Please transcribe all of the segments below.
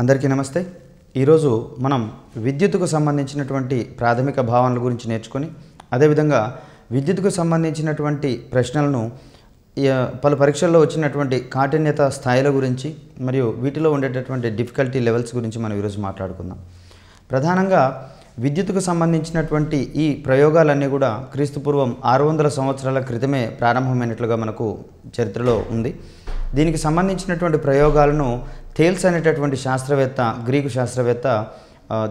అందరికీ నమస్తే ఈరోజు మనం విద్యుత్కు సంబంధించినటువంటి ప్రాథమిక భావనల గురించి నేర్చుకొని అదేవిధంగా విద్యుత్కు సంబంధించినటువంటి ప్రశ్నలను పలు పరీక్షల్లో వచ్చినటువంటి కాఠిన్యత స్థాయిల గురించి మరియు వీటిలో ఉండేటటువంటి డిఫికల్టీ లెవెల్స్ గురించి మనం ఈరోజు మాట్లాడుకుందాం ప్రధానంగా విద్యుత్కు సంబంధించినటువంటి ఈ ప్రయోగాలన్నీ కూడా క్రీస్తుపూర్వం ఆరు వందల సంవత్సరాల క్రితమే ప్రారంభమైనట్లుగా మనకు చరిత్రలో ఉంది దీనికి సంబంధించినటువంటి ప్రయోగాలను థేల్స్ అనేటటువంటి శాస్త్రవేత్త గ్రీకు శాస్త్రవేత్త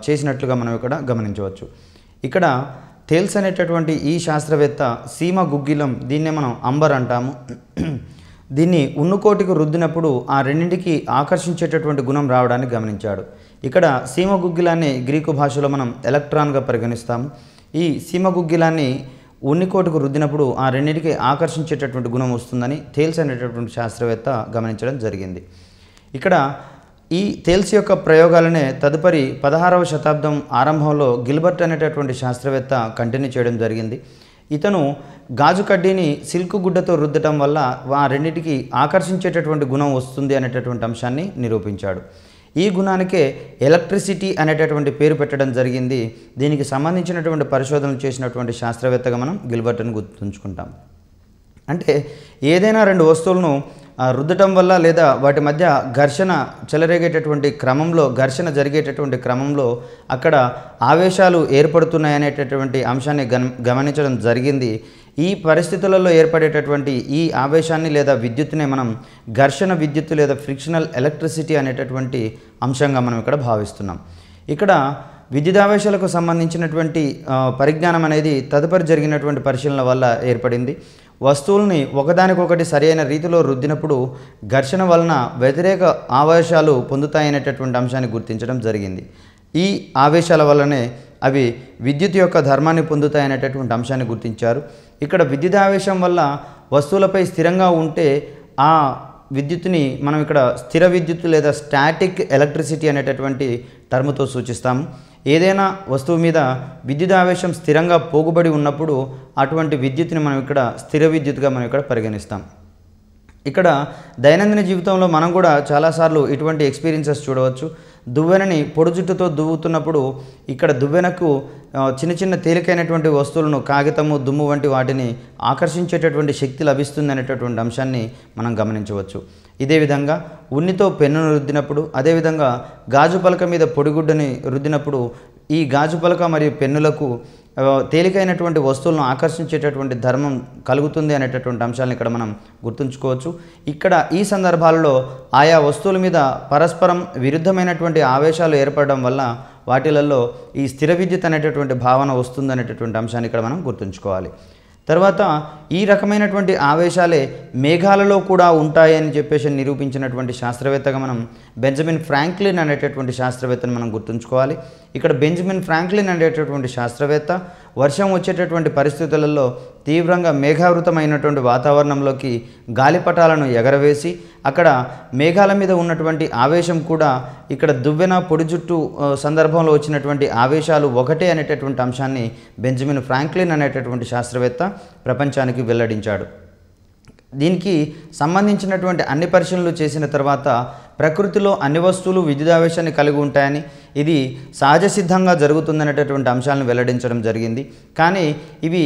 చేసినట్లుగా మనం ఇక్కడ గమనించవచ్చు ఇక్కడ థేల్స్ అనేటటువంటి ఈ శాస్త్రవేత్త సీమ గుగ్గిలం దీన్నే మనం అంబర్ అంటాము దీన్ని ఉన్నుకోటికి రుద్దినప్పుడు ఆ రెండింటికి ఆకర్షించేటటువంటి గుణం రావడానికి గమనించాడు ఇక్కడ సీమ గుగ్గిలాన్ని గ్రీకు భాషలో మనం ఎలక్ట్రాన్గా పరిగణిస్తాము ఈ సీమ గుగ్గిలాన్ని ఉన్నికోటుకు రుద్దినప్పుడు ఆ రెండింటికి ఆకర్షించేటటువంటి గుణం వస్తుందని తేల్స్ అనేటటువంటి శాస్త్రవేత్త గమనించడం జరిగింది ఇక్కడ ఈ తేల్స్ యొక్క ప్రయోగాలనే తదుపరి పదహారవ శతాబ్దం ఆరంభంలో గిల్బర్ట్ అనేటటువంటి శాస్త్రవేత్త కంటిన్యూ చేయడం జరిగింది ఇతను గాజు కడ్డీని సిల్క్ గుడ్డతో రుద్దటం వల్ల ఆ రెండింటికి ఆకర్షించేటటువంటి గుణం వస్తుంది అనేటటువంటి అంశాన్ని నిరూపించాడు ఈ గుణానికే ఎలక్ట్రిసిటీ అనేటటువంటి పేరు పెట్టడం జరిగింది దీనికి సంబంధించినటువంటి పరిశోధనలు చేసినటువంటి శాస్త్రవేత్తగా మనం గిల్బర్ట్ని గుర్తుంచుకుంటాం అంటే ఏదైనా రెండు వస్తువులను రుద్దటం వల్ల లేదా వాటి మధ్య ఘర్షణ చెలరేగేటటువంటి క్రమంలో ఘర్షణ జరిగేటటువంటి క్రమంలో అక్కడ ఆవేశాలు ఏర్పడుతున్నాయనేటటువంటి అంశాన్ని గమనించడం జరిగింది ఈ పరిస్థితులలో ఏర్పడేటటువంటి ఈ ఆవేశాన్ని లేదా విద్యుత్నే మనం ఘర్షణ విద్యుత్తు లేదా ఫ్రిక్షనల్ ఎలక్ట్రిసిటీ అనేటటువంటి అంశంగా మనం ఇక్కడ భావిస్తున్నాం ఇక్కడ విద్యుదావేశాలకు సంబంధించినటువంటి పరిజ్ఞానం అనేది తదుపరి జరిగినటువంటి పరిశీలన వల్ల ఏర్పడింది వస్తువుల్ని ఒకదానికొకటి సరైన రీతిలో రుద్దినప్పుడు ఘర్షణ వలన వ్యతిరేక ఆవేశాలు పొందుతాయనేటటువంటి అంశాన్ని గుర్తించడం జరిగింది ఈ ఆవేశాల వల్లనే అవి విద్యుత్ యొక్క ధర్మాన్ని పొందుతాయనేటటువంటి అంశాన్ని గుర్తించారు ఇక్కడ విద్యుదావేశం వల్ల వస్తువులపై స్థిరంగా ఉంటే ఆ విద్యుత్ని మనం ఇక్కడ స్థిర విద్యుత్ లేదా స్టాటిక్ ఎలక్ట్రిసిటీ అనేటటువంటి టర్మ్తో సూచిస్తాం ఏదైనా వస్తువు మీద విద్యుదావేశం స్థిరంగా పోగుబడి ఉన్నప్పుడు అటువంటి విద్యుత్ని మనం ఇక్కడ స్థిర విద్యుత్గా మనం ఇక్కడ పరిగణిస్తాం ఇక్కడ దైనందిన జీవితంలో మనం కూడా చాలాసార్లు ఇటువంటి ఎక్స్పీరియన్సెస్ చూడవచ్చు దువ్వెనని పొడి జుట్టుతో దువ్వుతున్నప్పుడు ఇక్కడ దువ్వెనకు చిన్న చిన్న తేలికైనటువంటి వస్తువులను కాగితము దుమ్ము వంటి వాటిని ఆకర్షించేటటువంటి శక్తి లభిస్తుంది అనేటటువంటి అంశాన్ని మనం గమనించవచ్చు ఇదే విధంగా ఉన్నితో పెన్నును రుద్దినప్పుడు అదేవిధంగా గాజు పలక మీద పొడిగుడ్డని రుద్దినప్పుడు ఈ గాజు పలక మరియు పెన్నులకు తేలికైనటువంటి వస్తువులను ఆకర్షించేటటువంటి ధర్మం కలుగుతుంది అనేటటువంటి అంశాలను ఇక్కడ మనం గుర్తుంచుకోవచ్చు ఇక్కడ ఈ సందర్భాల్లో ఆయా వస్తువుల మీద పరస్పరం విరుద్ధమైనటువంటి ఆవేశాలు ఏర్పడడం వల్ల వాటిలలో ఈ స్థిర విద్యుత్ అనేటటువంటి భావన వస్తుంది అనేటటువంటి అంశాన్ని ఇక్కడ మనం గుర్తుంచుకోవాలి తర్వాత ఈ రకమైనటువంటి ఆవేశాలే మేఘాలలో కూడా ఉంటాయని చెప్పేసి నిరూపించినటువంటి శాస్త్రవేత్తగా మనం బెంజమిన్ ఫ్రాంక్లిన్ అనేటటువంటి శాస్త్రవేత్తను మనం గుర్తుంచుకోవాలి ఇక్కడ బెంజమిన్ ఫ్రాంక్లిన్ అనేటటువంటి శాస్త్రవేత్త వర్షం వచ్చేటటువంటి పరిస్థితులలో తీవ్రంగా మేఘావృతమైనటువంటి వాతావరణంలోకి గాలిపటాలను ఎగరవేసి అక్కడ మేఘాల మీద ఉన్నటువంటి ఆవేశం కూడా ఇక్కడ దువ్వెన పొడి జుట్టు సందర్భంలో వచ్చినటువంటి ఆవేశాలు ఒకటే అనేటటువంటి అంశాన్ని బెంజమిన్ ఫ్రాంక్లిన్ అనేటటువంటి శాస్త్రవేత్త ప్రపంచానికి వెల్లడించాడు దీనికి సంబంధించినటువంటి అన్ని పరిశీలనలు చేసిన తర్వాత ప్రకృతిలో అన్ని వస్తువులు విద్యుదావేశాన్ని కలిగి ఉంటాయని ఇది సహజ సిద్ధంగా జరుగుతుందనేటటువంటి అంశాలను వెల్లడించడం జరిగింది కానీ ఇవి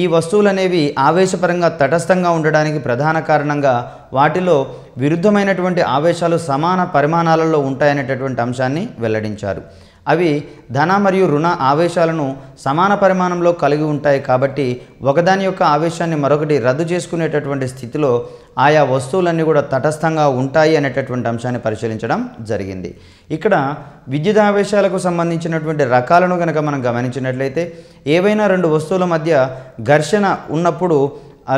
ఈ వస్తువులు అనేవి ఆవేశపరంగా తటస్థంగా ఉండడానికి ప్రధాన కారణంగా వాటిలో విరుద్ధమైనటువంటి ఆవేశాలు సమాన పరిమాణాలలో ఉంటాయనేటటువంటి అంశాన్ని వెల్లడించారు అవి ధన మరియు రుణ ఆవేశాలను సమాన పరిమాణంలో కలిగి ఉంటాయి కాబట్టి ఒకదాని యొక్క ఆవేశాన్ని మరొకటి రద్దు చేసుకునేటటువంటి స్థితిలో ఆయా వస్తువులన్నీ కూడా తటస్థంగా ఉంటాయి అనేటటువంటి అంశాన్ని పరిశీలించడం జరిగింది ఇక్కడ విద్యుత్ ఆవేశాలకు సంబంధించినటువంటి రకాలను కనుక మనం గమనించినట్లయితే ఏవైనా రెండు వస్తువుల మధ్య ఘర్షణ ఉన్నప్పుడు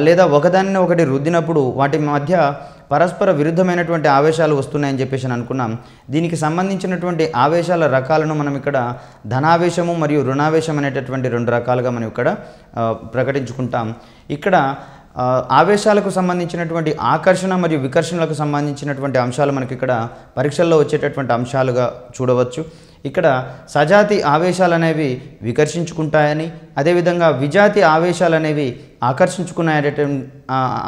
లేదా ఒకదానిని ఒకటి రుద్దినప్పుడు వాటి మధ్య పరస్పర విరుద్ధమైనటువంటి ఆవేశాలు వస్తున్నాయని చెప్పేసి అనుకున్నాం దీనికి సంబంధించినటువంటి ఆవేశాల రకాలను మనం ఇక్కడ ధనావేశము మరియు రుణావేశం అనేటటువంటి రెండు రకాలుగా మనం ఇక్కడ ప్రకటించుకుంటాం ఇక్కడ ఆవేశాలకు సంబంధించినటువంటి ఆకర్షణ మరియు వికర్షణలకు సంబంధించినటువంటి అంశాలు మనకి ఇక్కడ పరీక్షల్లో వచ్చేటటువంటి అంశాలుగా చూడవచ్చు ఇక్కడ సజాతి ఆవేశాలు అనేవి వికర్షించుకుంటాయని అదేవిధంగా విజాతి ఆవేశాలు అనేవి ఆకర్షించుకునే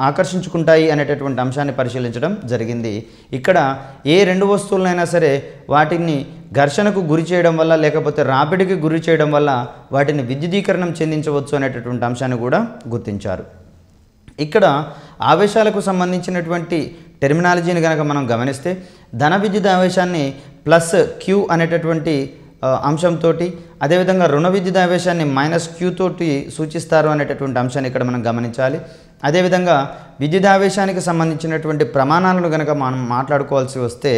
ఆకర్షించుకుంటాయి అనేటటువంటి అంశాన్ని పరిశీలించడం జరిగింది ఇక్కడ ఏ రెండు వస్తువులైనా సరే వాటిని ఘర్షణకు గురి చేయడం వల్ల లేకపోతే రాపిడికి గురి చేయడం వల్ల వాటిని విద్యుదీకరణం చెందించవచ్చు అనేటటువంటి అంశాన్ని కూడా గుర్తించారు ఇక్కడ ఆవేశాలకు సంబంధించినటువంటి టెర్మినాలజీని కనుక మనం గమనిస్తే ధన విద్యుత్ ఆవేశాన్ని ప్లస్ క్యూ అనేటటువంటి అంశంతో అదేవిధంగా రుణ విద్యుత్ ఆవేశాన్ని మైనస్ క్యూ తోటి సూచిస్తారు అనేటటువంటి అంశాన్ని ఇక్కడ మనం గమనించాలి అదేవిధంగా విద్యుదావేశానికి సంబంధించినటువంటి ప్రమాణాలను కనుక మనం మాట్లాడుకోవాల్సి వస్తే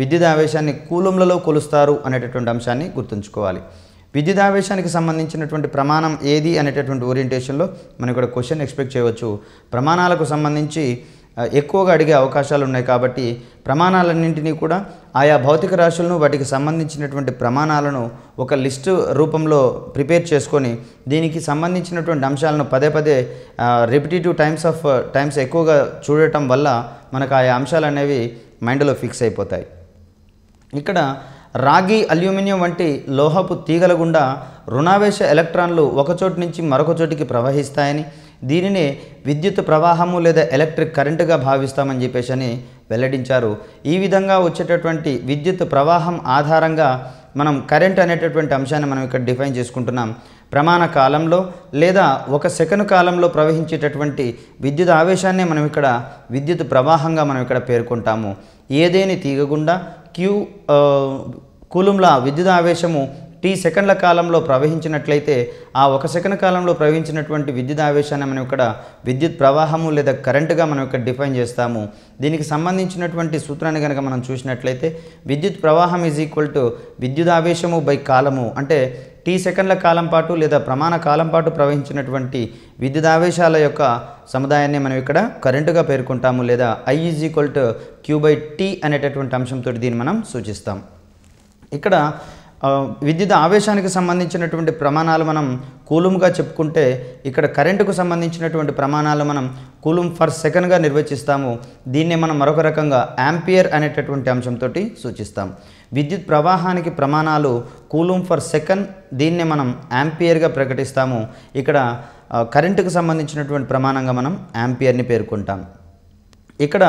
విద్యుత్ ఆవేశాన్ని కూలంలలో కొలుస్తారు అనేటటువంటి అంశాన్ని గుర్తుంచుకోవాలి విద్యుత్ ఆవేశానికి సంబంధించినటువంటి ప్రమాణం ఏది అనేటటువంటి ఓరియంటేషన్లో మనం ఇక్కడ క్వశ్చన్ ఎక్స్పెక్ట్ చేయవచ్చు ప్రమాణాలకు సంబంధించి ఎక్కువగా అడిగే అవకాశాలు ఉన్నాయి కాబట్టి ప్రమాణాలన్నింటినీ కూడా ఆయా భౌతిక రాశులను వాటికి సంబంధించినటువంటి ప్రమాణాలను ఒక లిస్టు రూపంలో ప్రిపేర్ చేసుకొని దీనికి సంబంధించినటువంటి అంశాలను పదే పదే రిపిటేటివ్ టైమ్స్ ఆఫ్ టైమ్స్ ఎక్కువగా చూడటం వల్ల మనకు ఆయా అంశాలు అనేవి మైండ్లో ఫిక్స్ అయిపోతాయి ఇక్కడ రాగి అల్యూమినియం వంటి లోహపు తీగల గుండా రుణావేశ ఎలక్ట్రాన్లు ఒకచోటి నుంచి మరొక చోటికి ప్రవహిస్తాయని దీనిని విద్యుత్ ప్రవాహము లేదా ఎలక్ట్రిక్ కరెంటుగా భావిస్తామని చెప్పేసి అని వెల్లడించారు ఈ విధంగా వచ్చేటటువంటి విద్యుత్ ప్రవాహం ఆధారంగా మనం కరెంట్ అనేటటువంటి అంశాన్ని మనం ఇక్కడ డిఫైన్ చేసుకుంటున్నాం ప్రమాణ కాలంలో లేదా ఒక సెకను కాలంలో ప్రవహించేటటువంటి విద్యుత్ ఆవేశాన్ని మనం ఇక్కడ విద్యుత్ ప్రవాహంగా మనం ఇక్కడ పేర్కొంటాము ఏదేని తీగకుండా క్యూ కూలంల విద్యుత్ ఆవేశము టీ సెకండ్ల కాలంలో ప్రవహించినట్లయితే ఆ ఒక సెకండ్ కాలంలో ప్రవహించినటువంటి విద్యుత్ ఆవేశాన్ని మనం ఇక్కడ విద్యుత్ ప్రవాహము లేదా కరెంటుగా మనం ఇక్కడ డిఫైన్ చేస్తాము దీనికి సంబంధించినటువంటి సూత్రాన్ని కనుక మనం చూసినట్లయితే విద్యుత్ ప్రవాహం ఈజ్ ఈక్వల్ టు ఆవేశము బై కాలము అంటే టీ సెకండ్ల కాలం పాటు లేదా ప్రమాణ కాలం పాటు ప్రవహించినటువంటి విద్యుత్ ఆవేశాల యొక్క సముదాయాన్ని మనం ఇక్కడ కరెంటుగా పేర్కొంటాము లేదా I is equal to Q by T అనేటటువంటి అంశంతో దీన్ని మనం సూచిస్తాం ఇక్కడ విద్యుత్ ఆవేశానికి సంబంధించినటువంటి ప్రమాణాలు మనం కూలుమ్గా చెప్పుకుంటే ఇక్కడ కరెంటుకు సంబంధించినటువంటి ప్రమాణాలు మనం కూలుం ఫర్ సెకండ్గా నిర్వచిస్తాము దీన్నే మనం మరొక రకంగా యాంపియర్ అనేటటువంటి అంశంతో సూచిస్తాం విద్యుత్ ప్రవాహానికి ప్రమాణాలు కూలుం ఫర్ సెకండ్ దీన్నే మనం యాంపియర్గా ప్రకటిస్తాము ఇక్కడ కరెంటుకు సంబంధించినటువంటి ప్రమాణంగా మనం యాంపియర్ని పేర్కొంటాం ఇక్కడ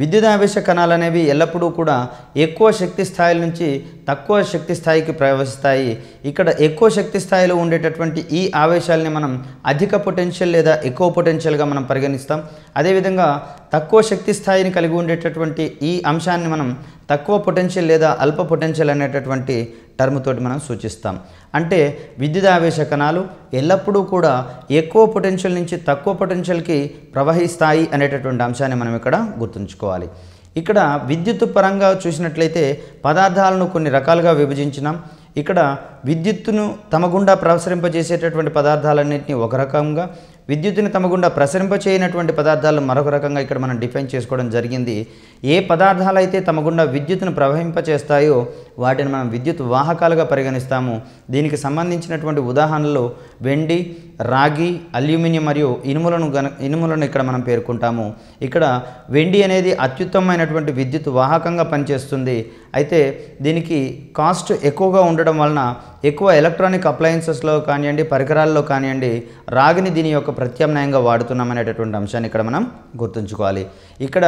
విద్యుత్ ఆవేశ కణాలు అనేవి ఎల్లప్పుడూ కూడా ఎక్కువ శక్తి స్థాయిల నుంచి తక్కువ శక్తి స్థాయికి ప్రవేశిస్తాయి ఇక్కడ ఎక్కువ శక్తి స్థాయిలో ఉండేటటువంటి ఈ ఆవేశాలని మనం అధిక పొటెన్షియల్ లేదా ఎక్కువ పొటెన్షియల్గా మనం పరిగణిస్తాం అదేవిధంగా తక్కువ శక్తి స్థాయిని కలిగి ఉండేటటువంటి ఈ అంశాన్ని మనం తక్కువ పొటెన్షియల్ లేదా అల్ప పొటెన్షియల్ అనేటటువంటి టర్మ్ తోటి మనం సూచిస్తాం అంటే విద్యుదావేశ కణాలు ఎల్లప్పుడూ కూడా ఎక్కువ పొటెన్షియల్ నుంచి తక్కువ పొటెన్షియల్కి ప్రవహిస్తాయి అనేటటువంటి అంశాన్ని మనం ఇక్కడ గుర్తుంచుకోవాలి ఇక్కడ విద్యుత్ పరంగా చూసినట్లయితే పదార్థాలను కొన్ని రకాలుగా విభజించినాం ఇక్కడ విద్యుత్తును తమ గుండా ప్రసరింపజేసేటటువంటి పదార్థాలన్నింటినీ ఒక రకంగా విద్యుత్తుని తమ గుండా ప్రసరింపచేయనటువంటి పదార్థాలు మరొక రకంగా ఇక్కడ మనం డిఫైన్ చేసుకోవడం జరిగింది ఏ పదార్థాలు అయితే తమ గుండా విద్యుత్తును ప్రవహింపచేస్తాయో వాటిని మనం విద్యుత్ వాహకాలుగా పరిగణిస్తాము దీనికి సంబంధించినటువంటి ఉదాహరణలు వెండి రాగి అల్యూమినియం మరియు ఇనుములను గన ఇనుములను ఇక్కడ మనం పేర్కొంటాము ఇక్కడ వెండి అనేది అత్యుత్తమమైనటువంటి విద్యుత్ వాహకంగా పనిచేస్తుంది అయితే దీనికి కాస్ట్ ఎక్కువగా ఉండడం వలన ఎక్కువ ఎలక్ట్రానిక్ అప్లయన్సెస్లో కానివ్వండి పరికరాల్లో కానివ్వండి రాగిని దీని యొక్క ప్రత్యామ్నాయంగా వాడుతున్నాం అనేటటువంటి అంశాన్ని ఇక్కడ మనం గుర్తుంచుకోవాలి ఇక్కడ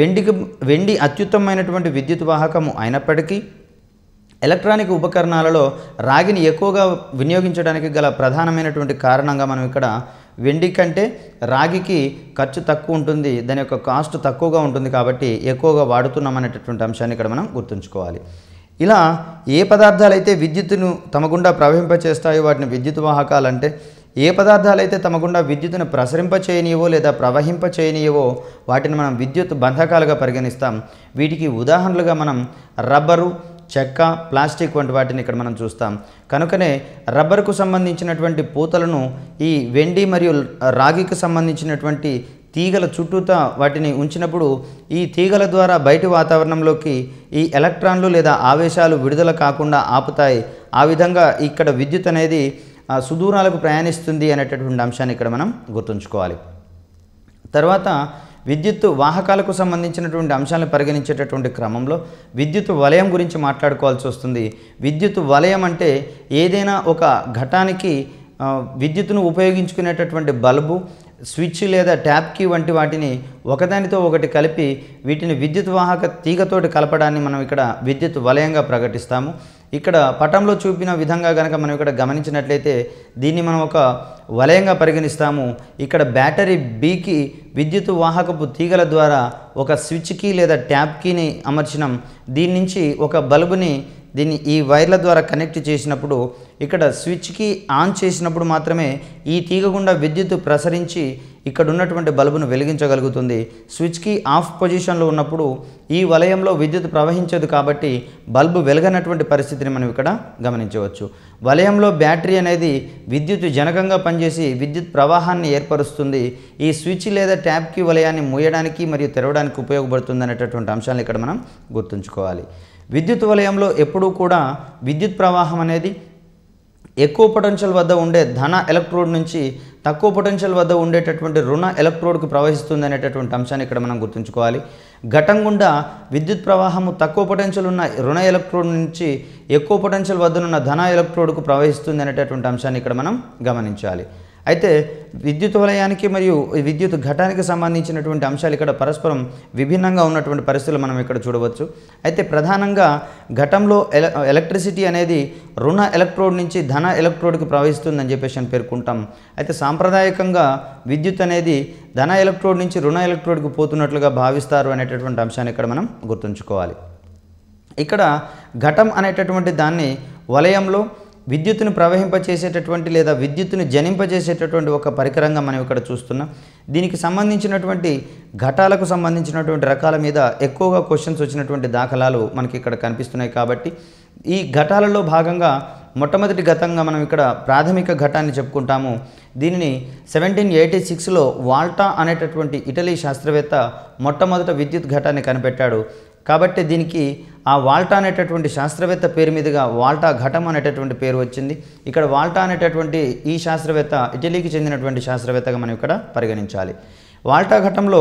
వెండికి వెండి అత్యుత్తమైనటువంటి విద్యుత్ వాహకము అయినప్పటికీ ఎలక్ట్రానిక్ ఉపకరణాలలో రాగిని ఎక్కువగా వినియోగించడానికి గల ప్రధానమైనటువంటి కారణంగా మనం ఇక్కడ వెండి కంటే రాగికి ఖర్చు తక్కువ ఉంటుంది దాని యొక్క కాస్ట్ తక్కువగా ఉంటుంది కాబట్టి ఎక్కువగా వాడుతున్నాం అనేటటువంటి అంశాన్ని ఇక్కడ మనం గుర్తుంచుకోవాలి ఇలా ఏ పదార్థాలు అయితే విద్యుత్తును తమ గుండా ప్రవహింపచేస్తాయో వాటిని విద్యుత్ వాహకాలు అంటే ఏ పదార్థాలు అయితే తమ గుండా విద్యుత్తును ప్రసరింప లేదా ప్రవహింప చేయనీయవో వాటిని మనం విద్యుత్ బంధకాలుగా పరిగణిస్తాం వీటికి ఉదాహరణలుగా మనం రబ్బరు చెక్క ప్లాస్టిక్ వంటి వాటిని ఇక్కడ మనం చూస్తాం కనుకనే రబ్బర్కు సంబంధించినటువంటి పూతలను ఈ వెండి మరియు రాగికి సంబంధించినటువంటి తీగల చుట్టూతా వాటిని ఉంచినప్పుడు ఈ తీగల ద్వారా బయటి వాతావరణంలోకి ఈ ఎలక్ట్రాన్లు లేదా ఆవేశాలు విడుదల కాకుండా ఆపుతాయి ఆ విధంగా ఇక్కడ విద్యుత్ అనేది సుదూరాలకు ప్రయాణిస్తుంది అనేటటువంటి అంశాన్ని ఇక్కడ మనం గుర్తుంచుకోవాలి తర్వాత విద్యుత్ వాహకాలకు సంబంధించినటువంటి అంశాలను పరిగణించేటటువంటి క్రమంలో విద్యుత్ వలయం గురించి మాట్లాడుకోవాల్సి వస్తుంది విద్యుత్ వలయం అంటే ఏదైనా ఒక ఘటానికి విద్యుత్తును ఉపయోగించుకునేటటువంటి బల్బు స్విచ్ లేదా ట్యాప్కి వంటి వాటిని ఒకదానితో ఒకటి కలిపి వీటిని విద్యుత్ వాహక తీగతోటి కలపడాన్ని మనం ఇక్కడ విద్యుత్ వలయంగా ప్రకటిస్తాము ఇక్కడ పటంలో చూపిన విధంగా కనుక మనం ఇక్కడ గమనించినట్లయితే దీన్ని మనం ఒక వలయంగా పరిగణిస్తాము ఇక్కడ బ్యాటరీ బీకి విద్యుత్ వాహకపు తీగల ద్వారా ఒక స్విచ్కి లేదా ట్యాప్కిని అమర్చినాం దీని నుంచి ఒక బల్బుని దీన్ని ఈ వైర్ల ద్వారా కనెక్ట్ చేసినప్పుడు ఇక్కడ స్విచ్కి ఆన్ చేసినప్పుడు మాత్రమే ఈ తీగ గుండా విద్యుత్ ప్రసరించి ఇక్కడ ఉన్నటువంటి బల్బును వెలిగించగలుగుతుంది స్విచ్కి ఆఫ్ పొజిషన్లో ఉన్నప్పుడు ఈ వలయంలో విద్యుత్ ప్రవహించదు కాబట్టి బల్బు వెలగనటువంటి పరిస్థితిని మనం ఇక్కడ గమనించవచ్చు వలయంలో బ్యాటరీ అనేది విద్యుత్ జనకంగా పనిచేసి విద్యుత్ ప్రవాహాన్ని ఏర్పరుస్తుంది ఈ స్విచ్ లేదా ట్యాప్కి వలయాన్ని మూయడానికి మరియు తెరవడానికి ఉపయోగపడుతుంది అనేటటువంటి అంశాలను ఇక్కడ మనం గుర్తుంచుకోవాలి విద్యుత్ వలయంలో ఎప్పుడూ కూడా విద్యుత్ ప్రవాహం అనేది ఎక్కువ పొటెన్షియల్ వద్ద ఉండే ధన ఎలక్ట్రోడ్ నుంచి తక్కువ పొటెన్షియల్ వద్ద ఉండేటటువంటి రుణ ఎలక్ట్రోడ్కి ప్రవహిస్తుంది అనేటటువంటి అంశాన్ని ఇక్కడ మనం గుర్తుంచుకోవాలి ఘటం గుండా విద్యుత్ ప్రవాహము తక్కువ పొటెన్షియల్ ఉన్న రుణ ఎలక్ట్రోడ్ నుంచి ఎక్కువ పొటెన్షియల్ వద్దనున్న ధన ఎలక్ట్రోడ్కు ప్రవహిస్తుంది అనేటటువంటి అంశాన్ని ఇక్కడ మనం గమనించాలి అయితే విద్యుత్ వలయానికి మరియు విద్యుత్ ఘటానికి సంబంధించినటువంటి అంశాలు ఇక్కడ పరస్పరం విభిన్నంగా ఉన్నటువంటి పరిస్థితులు మనం ఇక్కడ చూడవచ్చు అయితే ప్రధానంగా ఘటంలో ఎల ఎలక్ట్రిసిటీ అనేది రుణ ఎలక్ట్రోడ్ నుంచి ధన ఎలక్ట్రోడ్కి ప్రవహిస్తుందని చెప్పేసి అని పేర్కొంటాం అయితే సాంప్రదాయకంగా విద్యుత్ అనేది ధన ఎలక్ట్రోడ్ నుంచి రుణ ఎలక్ట్రోడ్కి పోతున్నట్లుగా భావిస్తారు అనేటటువంటి అంశాన్ని ఇక్కడ మనం గుర్తుంచుకోవాలి ఇక్కడ ఘటం అనేటటువంటి దాన్ని వలయంలో విద్యుత్తును ప్రవహింపచేసేటటువంటి లేదా విద్యుత్తును జనింపజేసేటటువంటి ఒక పరికరంగా మనం ఇక్కడ చూస్తున్నాం దీనికి సంబంధించినటువంటి ఘటాలకు సంబంధించినటువంటి రకాల మీద ఎక్కువగా క్వశ్చన్స్ వచ్చినటువంటి దాఖలాలు మనకి ఇక్కడ కనిపిస్తున్నాయి కాబట్టి ఈ ఘటాలలో భాగంగా మొట్టమొదటి గతంగా మనం ఇక్కడ ప్రాథమిక ఘటాన్ని చెప్పుకుంటాము దీనిని సెవెంటీన్ ఎయిటీ సిక్స్లో వాల్టా అనేటటువంటి ఇటలీ శాస్త్రవేత్త మొట్టమొదట విద్యుత్ ఘటాన్ని కనిపెట్టాడు కాబట్టి దీనికి ఆ వాల్టా అనేటటువంటి శాస్త్రవేత్త పేరు మీదుగా వాల్టా ఘటం అనేటటువంటి పేరు వచ్చింది ఇక్కడ వాల్టా అనేటటువంటి ఈ శాస్త్రవేత్త ఇటలీకి చెందినటువంటి శాస్త్రవేత్తగా మనం ఇక్కడ పరిగణించాలి వాల్టా ఘటంలో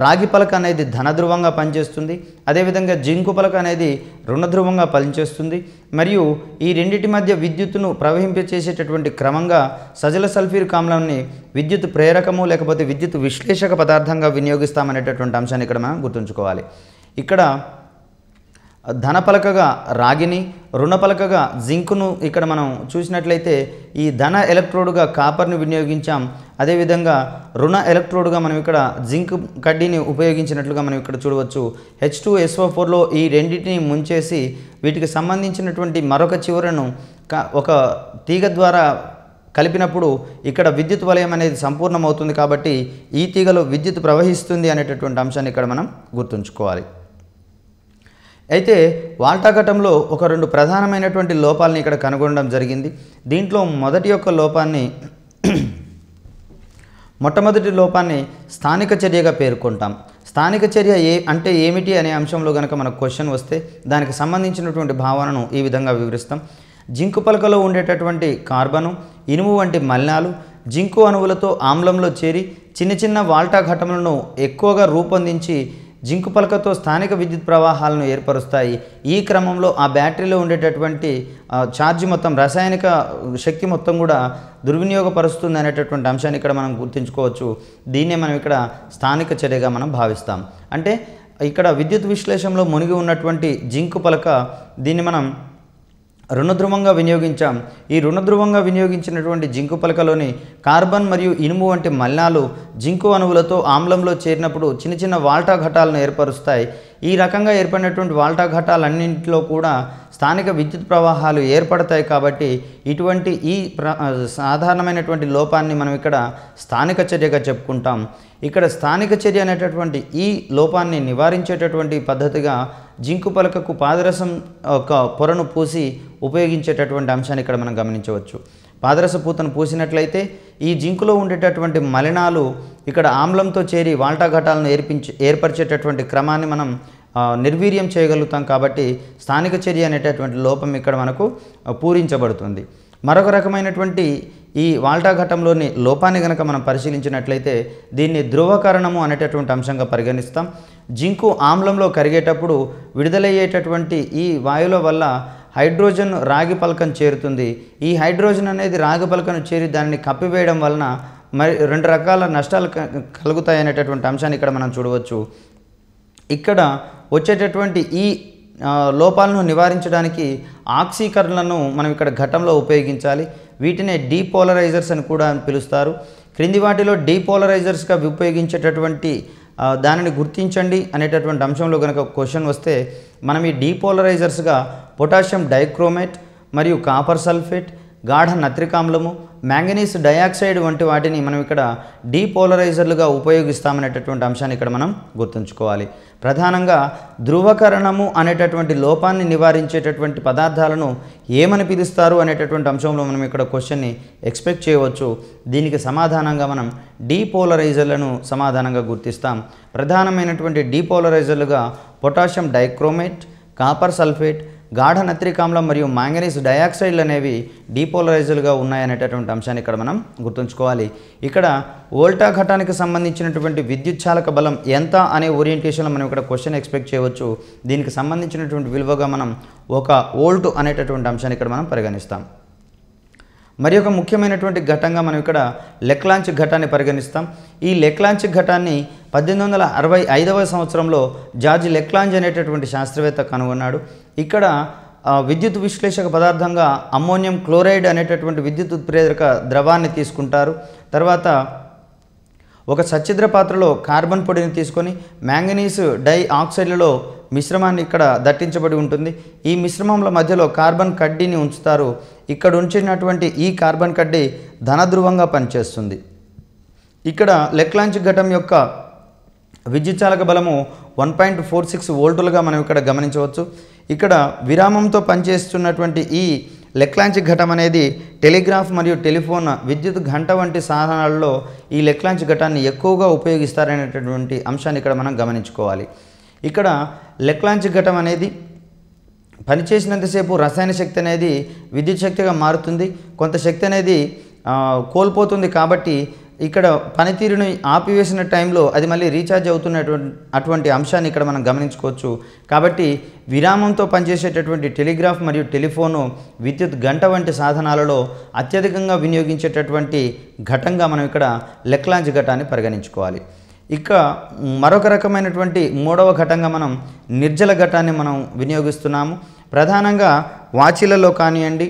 రాగి పలక అనేది ధనధ్రువంగా పనిచేస్తుంది అదేవిధంగా జింకు పలక అనేది రుణధ్రువంగా పనిచేస్తుంది మరియు ఈ రెండింటి మధ్య విద్యుత్తును ప్రవహింపచేసేటటువంటి క్రమంగా సజల సల్ఫీర్ కామ్లాన్ని విద్యుత్ ప్రేరకము లేకపోతే విద్యుత్ విశ్లేషక పదార్థంగా వినియోగిస్తామనేటటువంటి అంశాన్ని ఇక్కడ మనం గుర్తుంచుకోవాలి ఇక్కడ ధనపలకగా రాగిని రుణపలకగా జింకును ఇక్కడ మనం చూసినట్లయితే ఈ ధన ఎలక్ట్రోడ్గా కాపర్ను వినియోగించాం అదేవిధంగా రుణ ఎలక్ట్రోడ్గా మనం ఇక్కడ జింక్ కడ్డీని ఉపయోగించినట్లుగా మనం ఇక్కడ చూడవచ్చు హెచ్ టూ ఎస్ఓ ఫోర్లో ఈ రెండింటిని ముంచేసి వీటికి సంబంధించినటువంటి మరొక చివరను ఒక తీగ ద్వారా కలిపినప్పుడు ఇక్కడ విద్యుత్ వలయం అనేది సంపూర్ణమవుతుంది కాబట్టి ఈ తీగలో విద్యుత్ ప్రవహిస్తుంది అనేటటువంటి అంశాన్ని ఇక్కడ మనం గుర్తుంచుకోవాలి అయితే వాల్టాఘటంలో ఒక రెండు ప్రధానమైనటువంటి లోపాలని ఇక్కడ కనుగొనడం జరిగింది దీంట్లో మొదటి యొక్క లోపాన్ని మొట్టమొదటి లోపాన్ని స్థానిక చర్యగా పేర్కొంటాం స్థానిక చర్య ఏ అంటే ఏమిటి అనే అంశంలో కనుక మనకు క్వశ్చన్ వస్తే దానికి సంబంధించినటువంటి భావనను ఈ విధంగా వివరిస్తాం జింకు పలకలో ఉండేటటువంటి కార్బను ఇనుము వంటి మలినాలు జింకు అణువులతో ఆమ్లంలో చేరి చిన్న చిన్న వాల్టా ఘటములను ఎక్కువగా రూపొందించి జింకు పలకతో స్థానిక విద్యుత్ ప్రవాహాలను ఏర్పరుస్తాయి ఈ క్రమంలో ఆ బ్యాటరీలో ఉండేటటువంటి ఛార్జ్ మొత్తం రసాయనిక శక్తి మొత్తం కూడా దుర్వినియోగపరుస్తుంది అనేటటువంటి అంశాన్ని ఇక్కడ మనం గుర్తుంచుకోవచ్చు దీన్నే మనం ఇక్కడ స్థానిక చర్యగా మనం భావిస్తాం అంటే ఇక్కడ విద్యుత్ విశ్లేషణలో మునిగి ఉన్నటువంటి జింకు పలక దీన్ని మనం రుణధ్రువంగా వినియోగించాం ఈ రుణధ్రువంగా వినియోగించినటువంటి జింకు పలకలోని కార్బన్ మరియు ఇనుము వంటి మలినాలు జింకు అణువులతో ఆమ్లంలో చేరినప్పుడు చిన్న చిన్న వాల్టా ఘటాలను ఏర్పరుస్తాయి ఈ రకంగా ఏర్పడినటువంటి వాల్టా ఘటాలన్నింటిలో కూడా స్థానిక విద్యుత్ ప్రవాహాలు ఏర్పడతాయి కాబట్టి ఇటువంటి ఈ సాధారణమైనటువంటి లోపాన్ని మనం ఇక్కడ స్థానిక చర్యగా చెప్పుకుంటాం ఇక్కడ స్థానిక చర్య అనేటటువంటి ఈ లోపాన్ని నివారించేటటువంటి పద్ధతిగా జింకు పలకకు పాదరసం ఒక పొరను పూసి ఉపయోగించేటటువంటి అంశాన్ని ఇక్కడ మనం గమనించవచ్చు పాదరస పూతను పూసినట్లయితే ఈ జింకులో ఉండేటటువంటి మలినాలు ఇక్కడ ఆమ్లంతో చేరి వాల్టాఘటాలను ఏర్పించి ఏర్పరిచేటటువంటి క్రమాన్ని మనం నిర్వీర్యం చేయగలుగుతాం కాబట్టి స్థానిక చర్య అనేటటువంటి లోపం ఇక్కడ మనకు పూరించబడుతుంది మరొక రకమైనటువంటి ఈ వాల్టా ఘటంలోని లోపాన్ని గనక మనం పరిశీలించినట్లయితే దీన్ని ధ్రువకరణము అనేటటువంటి అంశంగా పరిగణిస్తాం జింకు ఆమ్లంలో కరిగేటప్పుడు విడుదలయ్యేటటువంటి ఈ వాయువుల వల్ల హైడ్రోజన్ రాగి పలకను చేరుతుంది ఈ హైడ్రోజన్ అనేది రాగి పలకను చేరి దానిని కప్పివేయడం వలన మరి రెండు రకాల నష్టాలు కలుగుతాయి అనేటటువంటి అంశాన్ని ఇక్కడ మనం చూడవచ్చు ఇక్కడ వచ్చేటటువంటి ఈ లోపాలను నివారించడానికి ఆక్సీకరణలను మనం ఇక్కడ ఘటంలో ఉపయోగించాలి వీటినే డీపోలరైజర్స్ అని కూడా పిలుస్తారు క్రింది వాటిలో డీపోలరైజర్స్గా ఉపయోగించేటటువంటి దానిని గుర్తించండి అనేటటువంటి అంశంలో కనుక క్వశ్చన్ వస్తే మనం ఈ డీపోలరైజర్స్గా పొటాషియం డైక్రోమేట్ మరియు కాపర్ సల్ఫేట్ గాఢ నత్రికామ్లము మ్యాంగనీస్ డయాక్సైడ్ వంటి వాటిని మనం ఇక్కడ డీపోలరైజర్లుగా ఉపయోగిస్తామనేటటువంటి అంశాన్ని ఇక్కడ మనం గుర్తుంచుకోవాలి ప్రధానంగా ధ్రువకరణము అనేటటువంటి లోపాన్ని నివారించేటటువంటి పదార్థాలను ఏమని పిలుస్తారు అనేటటువంటి అంశంలో మనం ఇక్కడ క్వశ్చన్ని ఎక్స్పెక్ట్ చేయవచ్చు దీనికి సమాధానంగా మనం డీపోలరైజర్లను సమాధానంగా గుర్తిస్తాం ప్రధానమైనటువంటి డీపోలరైజర్లుగా పొటాషియం డైక్రోమేట్ కాపర్ సల్ఫేట్ గాఢ నత్రికాంలం మరియు మాంగనీస్ డయాక్సైడ్లు అనేవి డీపోలరైజ్డ్గా ఉన్నాయనేటటువంటి అంశాన్ని ఇక్కడ మనం గుర్తుంచుకోవాలి ఇక్కడ వోల్టా ఘటానికి సంబంధించినటువంటి విద్యుత్ చాలక బలం ఎంత అనే ఓరియంటేషన్లో మనం ఇక్కడ క్వశ్చన్ ఎక్స్పెక్ట్ చేయవచ్చు దీనికి సంబంధించినటువంటి విలువగా మనం ఒక ఓల్టు అనేటటువంటి అంశాన్ని ఇక్కడ మనం పరిగణిస్తాం మరి ఒక ముఖ్యమైనటువంటి ఘటంగా మనం ఇక్కడ లెక్లాంచ్ ఘటాన్ని పరిగణిస్తాం ఈ లెక్లాంచ్ ఘటాన్ని పద్దెనిమిది వందల అరవై ఐదవ సంవత్సరంలో జార్జ్ లెక్లాంజ్ అనేటటువంటి శాస్త్రవేత్త కనుగొన్నాడు ఇక్కడ విద్యుత్ విశ్లేషక పదార్థంగా అమ్మోనియం క్లోరైడ్ అనేటటువంటి విద్యుత్ ఉత్ప్రేరక ద్రవాన్ని తీసుకుంటారు తర్వాత ఒక సచ్ఛిద్ర పాత్రలో కార్బన్ పొడిని తీసుకొని మ్యాంగనీస్ డై ఆక్సైడ్లలో మిశ్రమాన్ని ఇక్కడ దట్టించబడి ఉంటుంది ఈ మిశ్రమంలో మధ్యలో కార్బన్ కడ్డీని ఉంచుతారు ఇక్కడ ఉంచినటువంటి ఈ కార్బన్ కడ్డీ ధనధ్రువంగా పనిచేస్తుంది ఇక్కడ లెక్లాంచ్ ఘటం యొక్క విద్యుచ్చాలక బలము వన్ పాయింట్ ఫోర్ సిక్స్ వోల్టులుగా మనం ఇక్కడ గమనించవచ్చు ఇక్కడ విరామంతో పనిచేస్తున్నటువంటి ఈ లెక్లాంచ్ ఘటం అనేది టెలిగ్రాఫ్ మరియు టెలిఫోన్ విద్యుత్ ఘంట వంటి సాధనాల్లో ఈ లెక్లాంచ్ ఘటాన్ని ఎక్కువగా ఉపయోగిస్తారనేటటువంటి అంశాన్ని ఇక్కడ మనం గమనించుకోవాలి ఇక్కడ లెక్లాంచ్ ఘటం అనేది పనిచేసినంతసేపు రసాయన శక్తి అనేది విద్యుత్ శక్తిగా మారుతుంది కొంత శక్తి అనేది కోల్పోతుంది కాబట్టి ఇక్కడ పనితీరుని ఆపివేసిన టైంలో అది మళ్ళీ రీఛార్జ్ అవుతున్నటువంటి అటువంటి అంశాన్ని ఇక్కడ మనం గమనించుకోవచ్చు కాబట్టి విరామంతో పనిచేసేటటువంటి టెలిగ్రాఫ్ మరియు టెలిఫోను విద్యుత్ గంట వంటి సాధనాలలో అత్యధికంగా వినియోగించేటటువంటి ఘటంగా మనం ఇక్కడ లెక్లాంజ్ ఘటాన్ని పరిగణించుకోవాలి ఇక మరొక రకమైనటువంటి మూడవ ఘటంగా మనం నిర్జల ఘటాన్ని మనం వినియోగిస్తున్నాము ప్రధానంగా వాచీలలో కానివ్వండి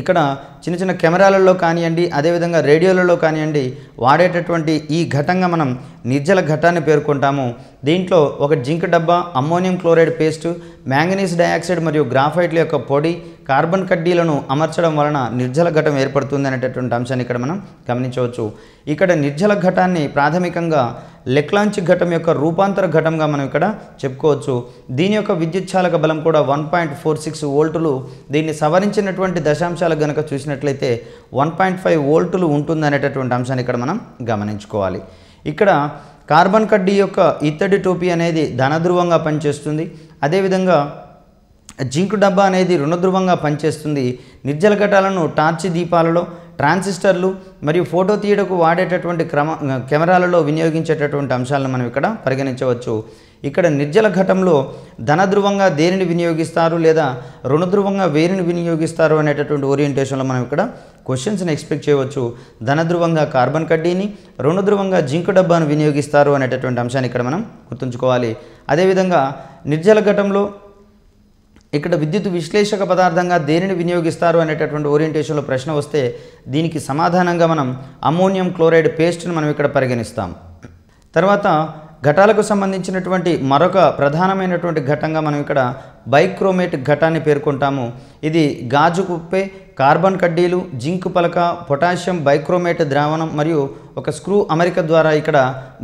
ఇక్కడ చిన్న చిన్న కెమెరాలలో కానివ్వండి అదేవిధంగా రేడియోలలో కానివ్వండి వాడేటటువంటి ఈ ఘటంగా మనం నిర్జల ఘటాన్ని పేర్కొంటాము దీంట్లో ఒక జింక్ డబ్బా ammonium chloride paste manganese dioxide మరియు గ్రాఫైట్ల యొక్క పొడి కార్బన్ కడ్డీలను అమర్చడం వలన నిర్జల ఘటం ఏర్పడుతుంది అనేటటువంటి అంశాన్ని ఇక్కడ మనం గమనించవచ్చు ఇక్కడ నిర్జల ఘటాన్ని ప్రాథమికంగా లెక్లాంచి ఘటం యొక్క రూపాంతర ఘటంగా మనం ఇక్కడ చెప్పుకోవచ్చు దీని యొక్క విద్యుచ్ఛాలక బలం కూడా వన్ పాయింట్ ఫోర్ సిక్స్ వోల్టులు దీన్ని సవరించినటువంటి దశాంశాలు గనక చూసినట్లయితే వన్ పాయింట్ ఫైవ్ వోల్టులు ఉంటుందనేటటువంటి అంశాన్ని ఇక్కడ మనం గమనించుకోవాలి ఇక్కడ కార్బన్ కడ్డీ యొక్క ఇత్తడి టోపీ అనేది ధనధ్రువంగా పనిచేస్తుంది అదేవిధంగా జింక్ డబ్బా అనేది రుణధ్రువంగా పనిచేస్తుంది నిర్జల ఘటాలను టార్చి దీపాలలో ట్రాన్సిస్టర్లు మరియు ఫోటో తీయడకు వాడేటటువంటి క్రమ కెమెరాలలో వినియోగించేటటువంటి అంశాలను మనం ఇక్కడ పరిగణించవచ్చు ఇక్కడ నిర్జల ఘటంలో ధన ధ్రువంగా దేనిని వినియోగిస్తారు లేదా రుణధ్రువంగా వేరిని వినియోగిస్తారు అనేటటువంటి ఓరియంటేషన్లో మనం ఇక్కడ క్వశ్చన్స్ని ఎక్స్పెక్ట్ చేయవచ్చు ధన ధ్రువంగా కార్బన్ కడ్డీని రుణధ్రువంగా జింకు డబ్బాను వినియోగిస్తారు అనేటటువంటి అంశాన్ని ఇక్కడ మనం గుర్తుంచుకోవాలి అదేవిధంగా నిర్జల ఘటంలో ఇక్కడ విద్యుత్ విశ్లేషక పదార్థంగా దేనిని వినియోగిస్తారు అనేటటువంటి ఓరియంటేషన్లో ప్రశ్న వస్తే దీనికి సమాధానంగా మనం అమ్మోనియం క్లోరైడ్ పేస్ట్ను మనం ఇక్కడ పరిగణిస్తాం తర్వాత ఘటాలకు సంబంధించినటువంటి మరొక ప్రధానమైనటువంటి ఘటంగా మనం ఇక్కడ బైక్రోమేట్ ఘటాన్ని పేర్కొంటాము ఇది గాజు కుప్పే కార్బన్ కడ్డీలు జింక్ పలక పొటాషియం బైక్రోమేట్ ద్రావణం మరియు ఒక స్క్రూ అమెరిక ద్వారా ఇక్కడ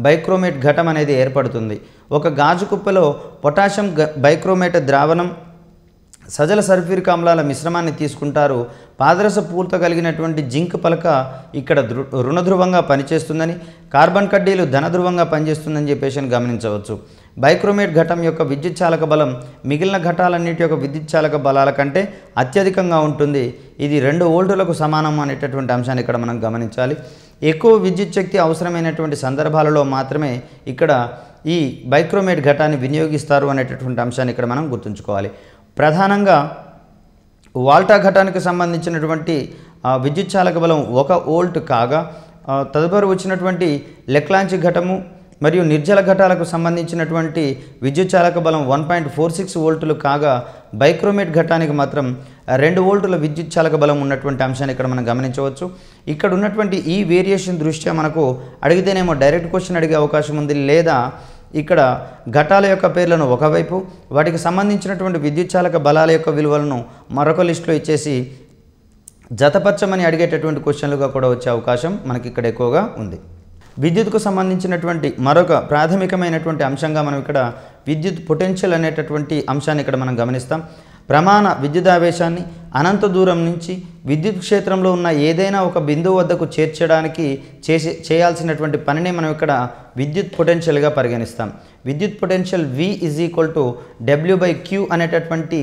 బైక్రోమేట్ ఘటం అనేది ఏర్పడుతుంది ఒక గాజు కుప్పలో పొటాషియం బైక్రోమేట్ ద్రావణం సజల సల్ఫ్యూరిక్ ఆమ్లాల మిశ్రమాన్ని తీసుకుంటారు పాదరస పూర్త కలిగినటువంటి జింక్ పలక ఇక్కడ రుణధ్రువంగా పనిచేస్తుందని కార్బన్ కడ్డీలు ధనధ్రువంగా పనిచేస్తుందని చెప్పేసి గమనించవచ్చు బైక్రోమేట్ ఘటం యొక్క విద్యుత్ చాలక బలం మిగిలిన ఘటాలన్నిటి యొక్క విద్యుత్ చాలక బలాల కంటే అత్యధికంగా ఉంటుంది ఇది రెండు ఓల్టులకు సమానం అనేటటువంటి అంశాన్ని ఇక్కడ మనం గమనించాలి ఎక్కువ విద్యుత్ శక్తి అవసరమైనటువంటి సందర్భాలలో మాత్రమే ఇక్కడ ఈ బైక్రోమేట్ ఘటాన్ని వినియోగిస్తారు అనేటటువంటి అంశాన్ని ఇక్కడ మనం గుర్తుంచుకోవాలి ప్రధానంగా వాల్టా ఘటానికి సంబంధించినటువంటి విద్యుత్ చాలక బలం ఒక ఓల్ట్ కాగా తదుపరి వచ్చినటువంటి లెక్లాంచి ఘటము మరియు నిర్జల ఘటాలకు సంబంధించినటువంటి విద్యుత్ చాలక బలం వన్ పాయింట్ ఫోర్ సిక్స్ వోల్టులు కాగా బైక్రోమేట్ ఘటానికి మాత్రం రెండు వోల్టుల విద్యుత్ చాలక బలం ఉన్నటువంటి అంశాన్ని ఇక్కడ మనం గమనించవచ్చు ఇక్కడ ఉన్నటువంటి ఈ వేరియేషన్ దృష్ట్యా మనకు అడిగితేనేమో డైరెక్ట్ క్వశ్చన్ అడిగే అవకాశం ఉంది లేదా ఇక్కడ ఘటాల యొక్క పేర్లను ఒకవైపు వాటికి సంబంధించినటువంటి విద్యుచ్చాలక బలాల యొక్క విలువలను మరొక లిస్టులో ఇచ్చేసి జతపరచమని అడిగేటటువంటి క్వశ్చన్లుగా కూడా వచ్చే అవకాశం మనకి ఇక్కడ ఎక్కువగా ఉంది విద్యుత్కు సంబంధించినటువంటి మరొక ప్రాథమికమైనటువంటి అంశంగా మనం ఇక్కడ విద్యుత్ పొటెన్షియల్ అనేటటువంటి అంశాన్ని ఇక్కడ మనం గమనిస్తాం ప్రమాణ విద్యుదావేశాన్ని అనంత దూరం నుంచి విద్యుత్ క్షేత్రంలో ఉన్న ఏదైనా ఒక బిందువు వద్దకు చేర్చడానికి చేసే చేయాల్సినటువంటి పనిని మనం ఇక్కడ విద్యుత్ పొటెన్షియల్గా పరిగణిస్తాం విద్యుత్ potential V is equal to W by Q అనేటటువంటి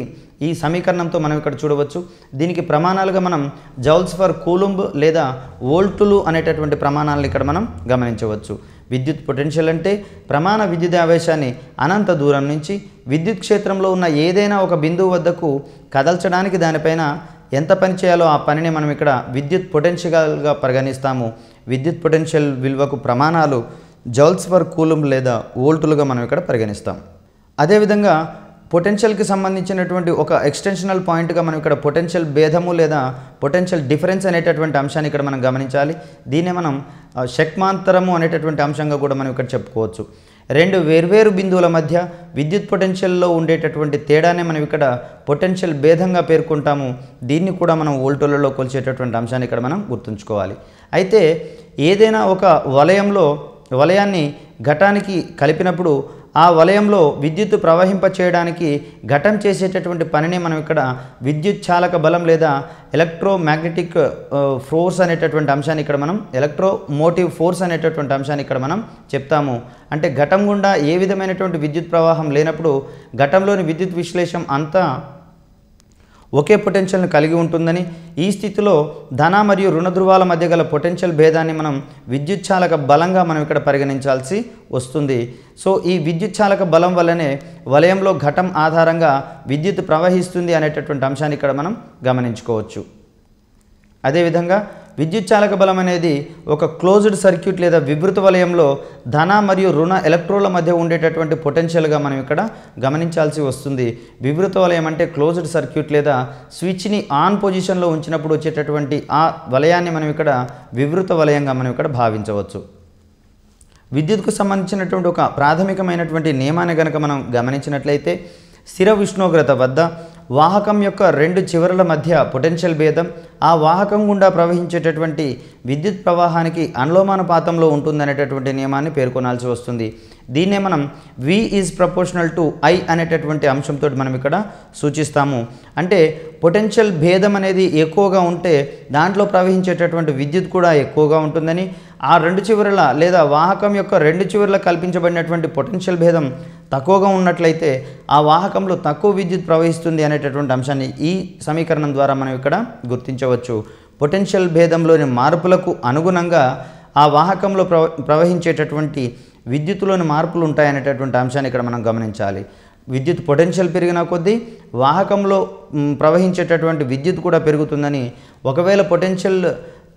ఈ సమీకరణంతో మనం ఇక్కడ చూడవచ్చు దీనికి ప్రమాణాలుగా మనం జౌల్స్ ఫర్ కూలుంబ్ లేదా వోల్టులు అనేటటువంటి ప్రమాణాలను ఇక్కడ మనం గమనించవచ్చు విద్యుత్ పొటెన్షియల్ అంటే ప్రమాణ ఆవేశాన్ని అనంత దూరం నుంచి విద్యుత్ క్షేత్రంలో ఉన్న ఏదైనా ఒక బిందువు వద్దకు కదల్చడానికి దానిపైన ఎంత పని చేయాలో ఆ పనిని మనం ఇక్కడ విద్యుత్ పొటెన్షియల్గా పరిగణిస్తాము విద్యుత్ పొటెన్షియల్ విలువకు ప్రమాణాలు జౌల్స్ పర్ కూలం లేదా వోల్టులుగా మనం ఇక్కడ పరిగణిస్తాం అదేవిధంగా పొటెన్షియల్కి సంబంధించినటువంటి ఒక ఎక్స్టెన్షనల్ పాయింట్గా మనం ఇక్కడ పొటెన్షియల్ భేదము లేదా పొటెన్షియల్ డిఫరెన్స్ అనేటటువంటి అంశాన్ని ఇక్కడ మనం గమనించాలి దీన్నే మనం శక్మాంతరము అనేటటువంటి అంశంగా కూడా మనం ఇక్కడ చెప్పుకోవచ్చు రెండు వేర్వేరు బిందువుల మధ్య విద్యుత్ పొటెన్షియల్లో ఉండేటటువంటి తేడానే మనం ఇక్కడ పొటెన్షియల్ భేదంగా పేర్కొంటాము దీన్ని కూడా మనం వోల్టోలలో కొలిచేటటువంటి అంశాన్ని ఇక్కడ మనం గుర్తుంచుకోవాలి అయితే ఏదైనా ఒక వలయంలో వలయాన్ని ఘటానికి కలిపినప్పుడు ఆ వలయంలో విద్యుత్తు ప్రవహింప చేయడానికి ఘటం చేసేటటువంటి పనిని మనం ఇక్కడ చాలక బలం లేదా ఎలక్ట్రోమాగ్నెటిక్ ఫోర్స్ అనేటటువంటి అంశాన్ని ఇక్కడ మనం ఎలక్ట్రోమోటివ్ ఫోర్స్ అనేటటువంటి అంశాన్ని ఇక్కడ మనం చెప్తాము అంటే ఘటం గుండా ఏ విధమైనటువంటి విద్యుత్ ప్రవాహం లేనప్పుడు ఘటంలోని విద్యుత్ విశ్లేషం అంతా ఒకే పొటెన్షియల్ని కలిగి ఉంటుందని ఈ స్థితిలో ధన మరియు రుణ ధృవాల మధ్య గల పొటెన్షియల్ భేదాన్ని మనం చాలక బలంగా మనం ఇక్కడ పరిగణించాల్సి వస్తుంది సో ఈ చాలక బలం వల్లనే వలయంలో ఘటం ఆధారంగా విద్యుత్ ప్రవహిస్తుంది అనేటటువంటి అంశాన్ని ఇక్కడ మనం గమనించుకోవచ్చు అదేవిధంగా విద్యుత్ చాలక బలం అనేది ఒక క్లోజ్డ్ సర్క్యూట్ లేదా వివృత వలయంలో ధన మరియు రుణ ఎలక్ట్రోల మధ్య ఉండేటటువంటి పొటెన్షియల్గా మనం ఇక్కడ గమనించాల్సి వస్తుంది వివృత వలయం అంటే క్లోజ్డ్ సర్క్యూట్ లేదా స్విచ్ని ఆన్ పొజిషన్లో ఉంచినప్పుడు వచ్చేటటువంటి ఆ వలయాన్ని మనం ఇక్కడ వివృత వలయంగా మనం ఇక్కడ భావించవచ్చు విద్యుత్కు సంబంధించినటువంటి ఒక ప్రాథమికమైనటువంటి నియమాన్ని కనుక మనం గమనించినట్లయితే స్థిర ఉష్ణోగ్రత వద్ద వాహకం యొక్క రెండు చివరల మధ్య పొటెన్షియల్ భేదం ఆ వాహకం గుండా ప్రవహించేటటువంటి విద్యుత్ ప్రవాహానికి అనులోమానుపాతంలో ఉంటుందనేటటువంటి నియమాన్ని పేర్కొనాల్సి వస్తుంది దీన్నే మనం V is proportional to I అనేటటువంటి అంశంతో మనం ఇక్కడ సూచిస్తాము అంటే పొటెన్షియల్ భేదం అనేది ఎక్కువగా ఉంటే దాంట్లో ప్రవహించేటటువంటి విద్యుత్ కూడా ఎక్కువగా ఉంటుందని ఆ రెండు చివరల లేదా వాహకం యొక్క రెండు చివరల కల్పించబడినటువంటి పొటెన్షియల్ భేదం తక్కువగా ఉన్నట్లయితే ఆ వాహకంలో తక్కువ విద్యుత్ ప్రవహిస్తుంది అనేటటువంటి అంశాన్ని ఈ సమీకరణం ద్వారా మనం ఇక్కడ గుర్తించవచ్చు పొటెన్షియల్ భేదంలోని మార్పులకు అనుగుణంగా ఆ వాహకంలో ప్రవ ప్రవహించేటటువంటి విద్యుత్తులోని మార్పులు ఉంటాయనేటటువంటి అంశాన్ని ఇక్కడ మనం గమనించాలి విద్యుత్ పొటెన్షియల్ పెరిగిన కొద్దీ వాహకంలో ప్రవహించేటటువంటి విద్యుత్ కూడా పెరుగుతుందని ఒకవేళ పొటెన్షియల్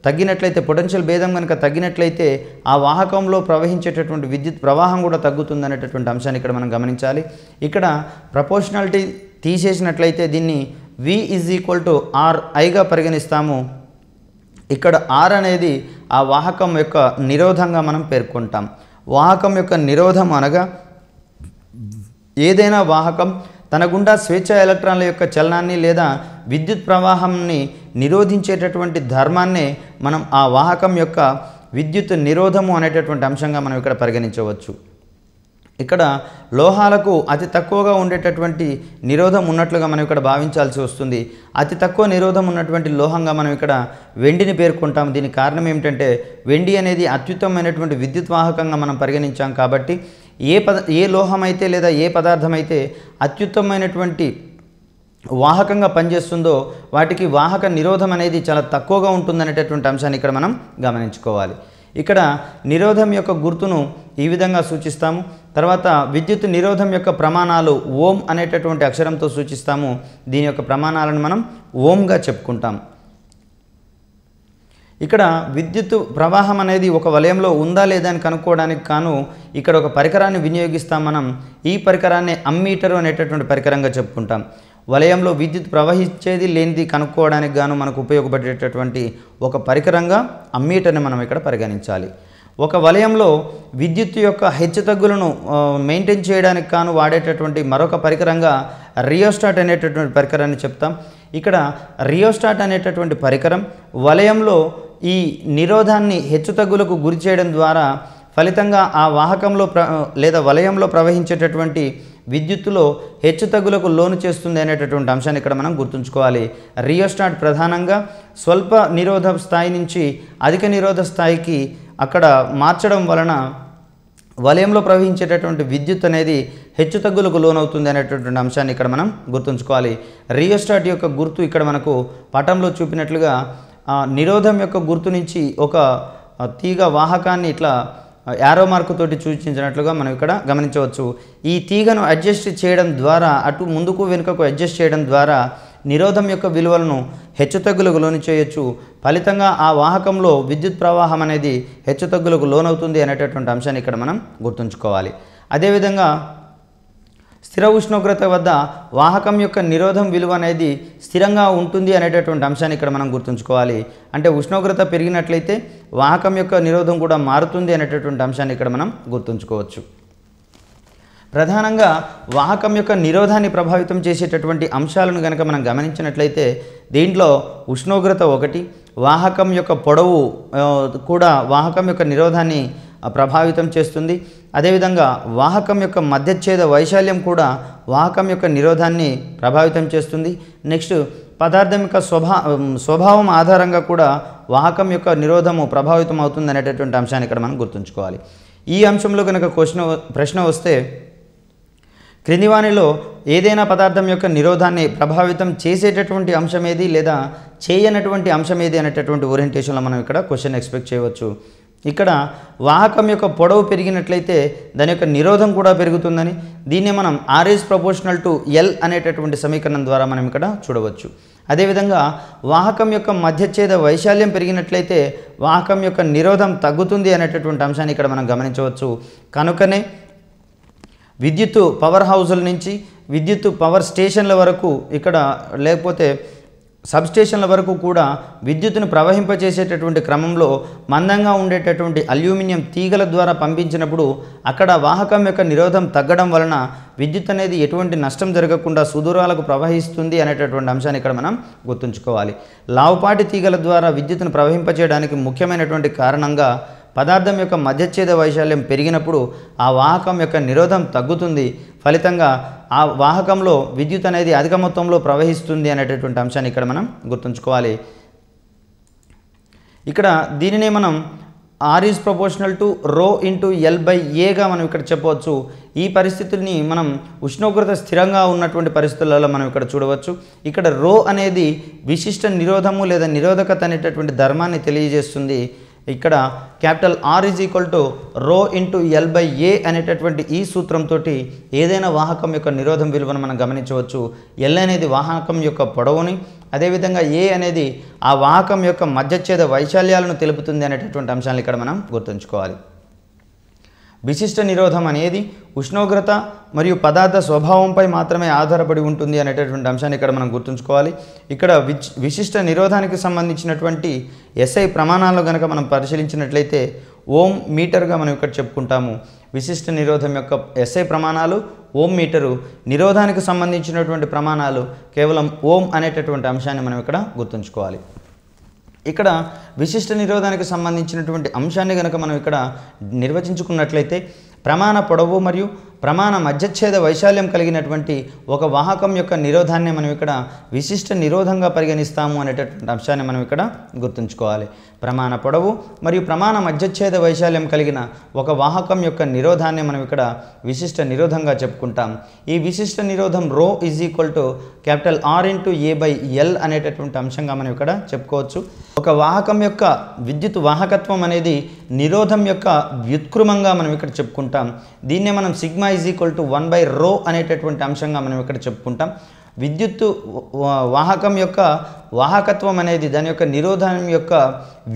తగ్గినట్లయితే పొటెన్షియల్ భేదం కనుక తగ్గినట్లయితే ఆ వాహకంలో ప్రవహించేటటువంటి విద్యుత్ ప్రవాహం కూడా తగ్గుతుంది అనేటటువంటి అంశాన్ని ఇక్కడ మనం గమనించాలి ఇక్కడ ప్రపోర్షనాలిటీ తీసేసినట్లయితే దీన్ని V is equal to R ఐగా పరిగణిస్తాము ఇక్కడ ఆర్ అనేది ఆ వాహకం యొక్క నిరోధంగా మనం పేర్కొంటాం వాహకం యొక్క నిరోధం అనగా ఏదైనా వాహకం తన గుండా స్వేచ్ఛ ఎలక్ట్రాన్ల యొక్క చలనాన్ని లేదా విద్యుత్ ప్రవాహంని నిరోధించేటటువంటి ధర్మాన్నే మనం ఆ వాహకం యొక్క విద్యుత్ నిరోధము అనేటటువంటి అంశంగా మనం ఇక్కడ పరిగణించవచ్చు ఇక్కడ లోహాలకు అతి తక్కువగా ఉండేటటువంటి నిరోధం ఉన్నట్లుగా మనం ఇక్కడ భావించాల్సి వస్తుంది అతి తక్కువ నిరోధం ఉన్నటువంటి లోహంగా మనం ఇక్కడ వెండిని పేర్కొంటాం దీనికి కారణం ఏమిటంటే వెండి అనేది అత్యుత్తమైనటువంటి విద్యుత్ వాహకంగా మనం పరిగణించాం కాబట్టి ఏ పద ఏ లోహమైతే లేదా ఏ పదార్థం అయితే అత్యుత్తమైనటువంటి వాహకంగా పనిచేస్తుందో వాటికి వాహక నిరోధం అనేది చాలా తక్కువగా ఉంటుందనేటటువంటి అంశాన్ని ఇక్కడ మనం గమనించుకోవాలి ఇక్కడ నిరోధం యొక్క గుర్తును ఈ విధంగా సూచిస్తాము తర్వాత విద్యుత్ నిరోధం యొక్క ప్రమాణాలు ఓం అనేటటువంటి అక్షరంతో సూచిస్తాము దీని యొక్క ప్రమాణాలను మనం ఓంగా చెప్పుకుంటాం ఇక్కడ విద్యుత్ ప్రవాహం అనేది ఒక వలయంలో ఉందా లేదా అని కనుక్కోవడానికి కాను ఇక్కడ ఒక పరికరాన్ని వినియోగిస్తాం మనం ఈ పరికరాన్ని అమ్మీటరు అనేటటువంటి పరికరంగా చెప్పుకుంటాం వలయంలో విద్యుత్ ప్రవహించేది లేనిది కనుక్కోవడానికి గాను మనకు ఉపయోగపడేటటువంటి ఒక పరికరంగా అమ్మీటర్ని మనం ఇక్కడ పరిగణించాలి ఒక వలయంలో విద్యుత్ యొక్క హెచ్చుతగ్గులను మెయింటైన్ చేయడానికి కాను వాడేటటువంటి మరొక పరికరంగా రియోస్టాట్ అనేటటువంటి పరికరాన్ని చెప్తాం ఇక్కడ రియోస్టాట్ అనేటటువంటి పరికరం వలయంలో ఈ నిరోధాన్ని హెచ్చుతగ్గులకు గురి చేయడం ద్వారా ఫలితంగా ఆ వాహకంలో ప్ర లేదా వలయంలో ప్రవహించేటటువంటి విద్యుత్తులో హెచ్చుతగ్గులకు లోను చేస్తుంది అనేటటువంటి అంశాన్ని ఇక్కడ మనం గుర్తుంచుకోవాలి రియోస్టాట్ ప్రధానంగా స్వల్ప నిరోధ స్థాయి నుంచి అధిక నిరోధ స్థాయికి అక్కడ మార్చడం వలన వలయంలో ప్రవహించేటటువంటి విద్యుత్ అనేది హెచ్చుతగ్గులకు లోనవుతుంది అనేటటువంటి అంశాన్ని ఇక్కడ మనం గుర్తుంచుకోవాలి రియోస్టాట్ యొక్క గుర్తు ఇక్కడ మనకు పటంలో చూపినట్లుగా నిరోధం యొక్క గుర్తు నుంచి ఒక తీగ వాహకాన్ని ఇట్లా యారో మార్కుతోటి సూచించినట్లుగా మనం ఇక్కడ గమనించవచ్చు ఈ తీగను అడ్జస్ట్ చేయడం ద్వారా అటు ముందుకు వెనుకకు అడ్జస్ట్ చేయడం ద్వారా నిరోధం యొక్క విలువలను హెచ్చుతగ్గులకు లోని చేయొచ్చు ఫలితంగా ఆ వాహకంలో విద్యుత్ ప్రవాహం అనేది హెచ్చుతగ్గులకు లోనవుతుంది అనేటటువంటి అంశాన్ని ఇక్కడ మనం గుర్తుంచుకోవాలి అదేవిధంగా స్థిర ఉష్ణోగ్రత వద్ద వాహకం యొక్క నిరోధం విలువ అనేది స్థిరంగా ఉంటుంది అనేటటువంటి అంశాన్ని ఇక్కడ మనం గుర్తుంచుకోవాలి అంటే ఉష్ణోగ్రత పెరిగినట్లయితే వాహకం యొక్క నిరోధం కూడా మారుతుంది అనేటటువంటి అంశాన్ని ఇక్కడ మనం గుర్తుంచుకోవచ్చు ప్రధానంగా వాహకం యొక్క నిరోధాన్ని ప్రభావితం చేసేటటువంటి అంశాలను కనుక మనం గమనించినట్లయితే దీంట్లో ఉష్ణోగ్రత ఒకటి వాహకం యొక్క పొడవు కూడా వాహకం యొక్క నిరోధాన్ని ప్రభావితం చేస్తుంది అదేవిధంగా వాహకం యొక్క మధ్యచ్ఛేద వైశాల్యం కూడా వాహకం యొక్క నిరోధాన్ని ప్రభావితం చేస్తుంది నెక్స్ట్ పదార్థం యొక్క స్వభా స్వభావం ఆధారంగా కూడా వాహకం యొక్క నిరోధము ప్రభావితం అవుతుంది అనేటటువంటి అంశాన్ని ఇక్కడ మనం గుర్తుంచుకోవాలి ఈ అంశంలో కనుక క్వశ్చన్ ప్రశ్న వస్తే క్రింది వానిలో ఏదైనా పదార్థం యొక్క నిరోధాన్ని ప్రభావితం చేసేటటువంటి అంశం ఏది లేదా చేయనటువంటి అంశం ఏది అనేటటువంటి ఓరియంటేషన్లో మనం ఇక్కడ క్వశ్చన్ ఎక్స్పెక్ట్ చేయవచ్చు ఇక్కడ వాహకం యొక్క పొడవు పెరిగినట్లయితే దాని యొక్క నిరోధం కూడా పెరుగుతుందని దీన్ని మనం ఆర్ఎస్ ప్రపోర్షనల్ టు ఎల్ అనేటటువంటి సమీకరణం ద్వారా మనం ఇక్కడ చూడవచ్చు అదేవిధంగా వాహకం యొక్క మధ్యచ్ఛేద వైశాల్యం పెరిగినట్లయితే వాహకం యొక్క నిరోధం తగ్గుతుంది అనేటటువంటి అంశాన్ని ఇక్కడ మనం గమనించవచ్చు కనుకనే విద్యుత్ పవర్ హౌజుల నుంచి విద్యుత్ పవర్ స్టేషన్ల వరకు ఇక్కడ లేకపోతే సబ్ స్టేషన్ల వరకు కూడా విద్యుత్తును ప్రవహింపచేసేటటువంటి క్రమంలో మందంగా ఉండేటటువంటి అల్యూమినియం తీగల ద్వారా పంపించినప్పుడు అక్కడ వాహకం యొక్క నిరోధం తగ్గడం వలన విద్యుత్ అనేది ఎటువంటి నష్టం జరగకుండా సుదూరాలకు ప్రవహిస్తుంది అనేటటువంటి అంశాన్ని ఇక్కడ మనం గుర్తుంచుకోవాలి లావుపాటి తీగల ద్వారా విద్యుత్తును ప్రవహింపచేయడానికి ముఖ్యమైనటువంటి కారణంగా పదార్థం యొక్క మధ్యచ్ఛేద వైశాల్యం పెరిగినప్పుడు ఆ వాహకం యొక్క నిరోధం తగ్గుతుంది ఫలితంగా ఆ వాహకంలో విద్యుత్ అనేది అధిక మొత్తంలో ప్రవహిస్తుంది అనేటటువంటి అంశాన్ని ఇక్కడ మనం గుర్తుంచుకోవాలి ఇక్కడ దీనినే మనం R is proportional to rho into L by ఏగా మనం ఇక్కడ చెప్పవచ్చు ఈ పరిస్థితుల్ని మనం ఉష్ణోగ్రత స్థిరంగా ఉన్నటువంటి పరిస్థితులలో మనం ఇక్కడ చూడవచ్చు ఇక్కడ రో అనేది విశిష్ట నిరోధము లేదా నిరోధకత అనేటటువంటి ధర్మాన్ని తెలియజేస్తుంది ఇక్కడ capital R is equal to rho into L by A అనేటటువంటి ఈ సూత్రంతో ఏదైనా వాహకం యొక్క నిరోధం విలువను మనం గమనించవచ్చు ఎల్ అనేది వాహకం యొక్క పొడవుని అదేవిధంగా ఏ అనేది ఆ వాహకం యొక్క మధ్యచ్ఛేద వైశాల్యాలను తెలుపుతుంది అనేటటువంటి అంశాలను ఇక్కడ మనం గుర్తుంచుకోవాలి విశిష్ట నిరోధం అనేది ఉష్ణోగ్రత మరియు పదార్థ స్వభావంపై మాత్రమే ఆధారపడి ఉంటుంది అనేటటువంటి అంశాన్ని ఇక్కడ మనం గుర్తుంచుకోవాలి ఇక్కడ విశిష్ట నిరోధానికి సంబంధించినటువంటి ఎస్ఐ ప్రమాణాలు కనుక మనం పరిశీలించినట్లయితే ఓం మీటర్గా మనం ఇక్కడ చెప్పుకుంటాము విశిష్ట నిరోధం యొక్క ఎస్ఐ ప్రమాణాలు ఓం మీటరు నిరోధానికి సంబంధించినటువంటి ప్రమాణాలు కేవలం ఓం అనేటటువంటి అంశాన్ని మనం ఇక్కడ గుర్తుంచుకోవాలి ఇక్కడ విశిష్ట నిరోధానికి సంబంధించినటువంటి అంశాన్ని కనుక మనం ఇక్కడ నిర్వచించుకున్నట్లయితే ప్రమాణ పొడవు మరియు ప్రమాణ మధ్యచ్ఛేద వైశాల్యం కలిగినటువంటి ఒక వాహకం యొక్క నిరోధాన్ని మనం ఇక్కడ విశిష్ట నిరోధంగా పరిగణిస్తాము అనేటటువంటి అంశాన్ని మనం ఇక్కడ గుర్తుంచుకోవాలి ప్రమాణ పొడవు మరియు ప్రమాణ మధ్యచ్ఛేద వైశాల్యం కలిగిన ఒక వాహకం యొక్క నిరోధాన్ని మనం ఇక్కడ విశిష్ట నిరోధంగా చెప్పుకుంటాం ఈ విశిష్ట నిరోధం rho is equal to capital R into A by L అనేటటువంటి అంశంగా మనం ఇక్కడ చెప్పుకోవచ్చు ఒక వాహకం యొక్క విద్యుత్ వాహకత్వం అనేది నిరోధం యొక్క వ్యుత్క్రమంగా మనం ఇక్కడ చెప్పుకుంటాం దీన్నే మనం sigma is equal to one by rho అనేటటువంటి అంశంగా మనం ఇక్కడ చెప్పుకుంటాం విద్యుత్తు వాహకం యొక్క వాహకత్వం అనేది దాని యొక్క నిరోధనం యొక్క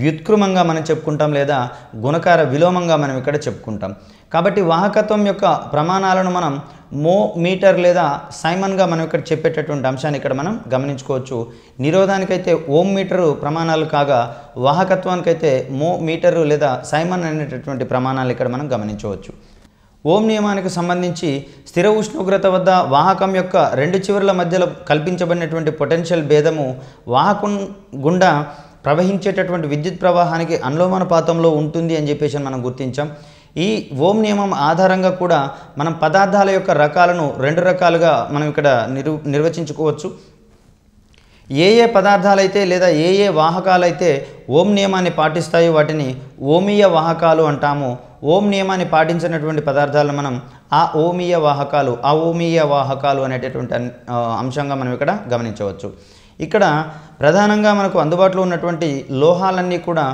వ్యుత్క్రమంగా మనం చెప్పుకుంటాం లేదా గుణకార విలోమంగా మనం ఇక్కడ చెప్పుకుంటాం కాబట్టి వాహకత్వం యొక్క ప్రమాణాలను మనం మో మీటర్ లేదా సైమన్గా మనం ఇక్కడ చెప్పేటటువంటి అంశాన్ని ఇక్కడ మనం గమనించుకోవచ్చు నిరోధానికైతే ఓం మీటరు ప్రమాణాలు కాగా వాహకత్వానికైతే మో మీటరు లేదా సైమన్ అనేటటువంటి ప్రమాణాలు ఇక్కడ మనం గమనించవచ్చు ఓం నియమానికి సంబంధించి స్థిర ఉష్ణోగ్రత వద్ద వాహకం యొక్క రెండు చివరల మధ్యలో కల్పించబడినటువంటి పొటెన్షియల్ భేదము వాహకం గుండా ప్రవహించేటటువంటి విద్యుత్ ప్రవాహానికి అనులోమానుపాతంలో ఉంటుంది అని చెప్పేసి మనం గుర్తించాం ఈ ఓం నియమం ఆధారంగా కూడా మనం పదార్థాల యొక్క రకాలను రెండు రకాలుగా మనం ఇక్కడ నిరు నిర్వచించుకోవచ్చు ఏ ఏ పదార్థాలైతే లేదా ఏ ఏ వాహకాలైతే ఓం నియమాన్ని పాటిస్తాయో వాటిని ఓమీయ వాహకాలు అంటాము ఓం నియమాన్ని పాటించినటువంటి పదార్థాలను మనం ఆ ఓమీయ వాహకాలు ఆ ఓమీయ వాహకాలు అనేటటువంటి అంశంగా మనం ఇక్కడ గమనించవచ్చు ఇక్కడ ప్రధానంగా మనకు అందుబాటులో ఉన్నటువంటి లోహాలన్నీ కూడా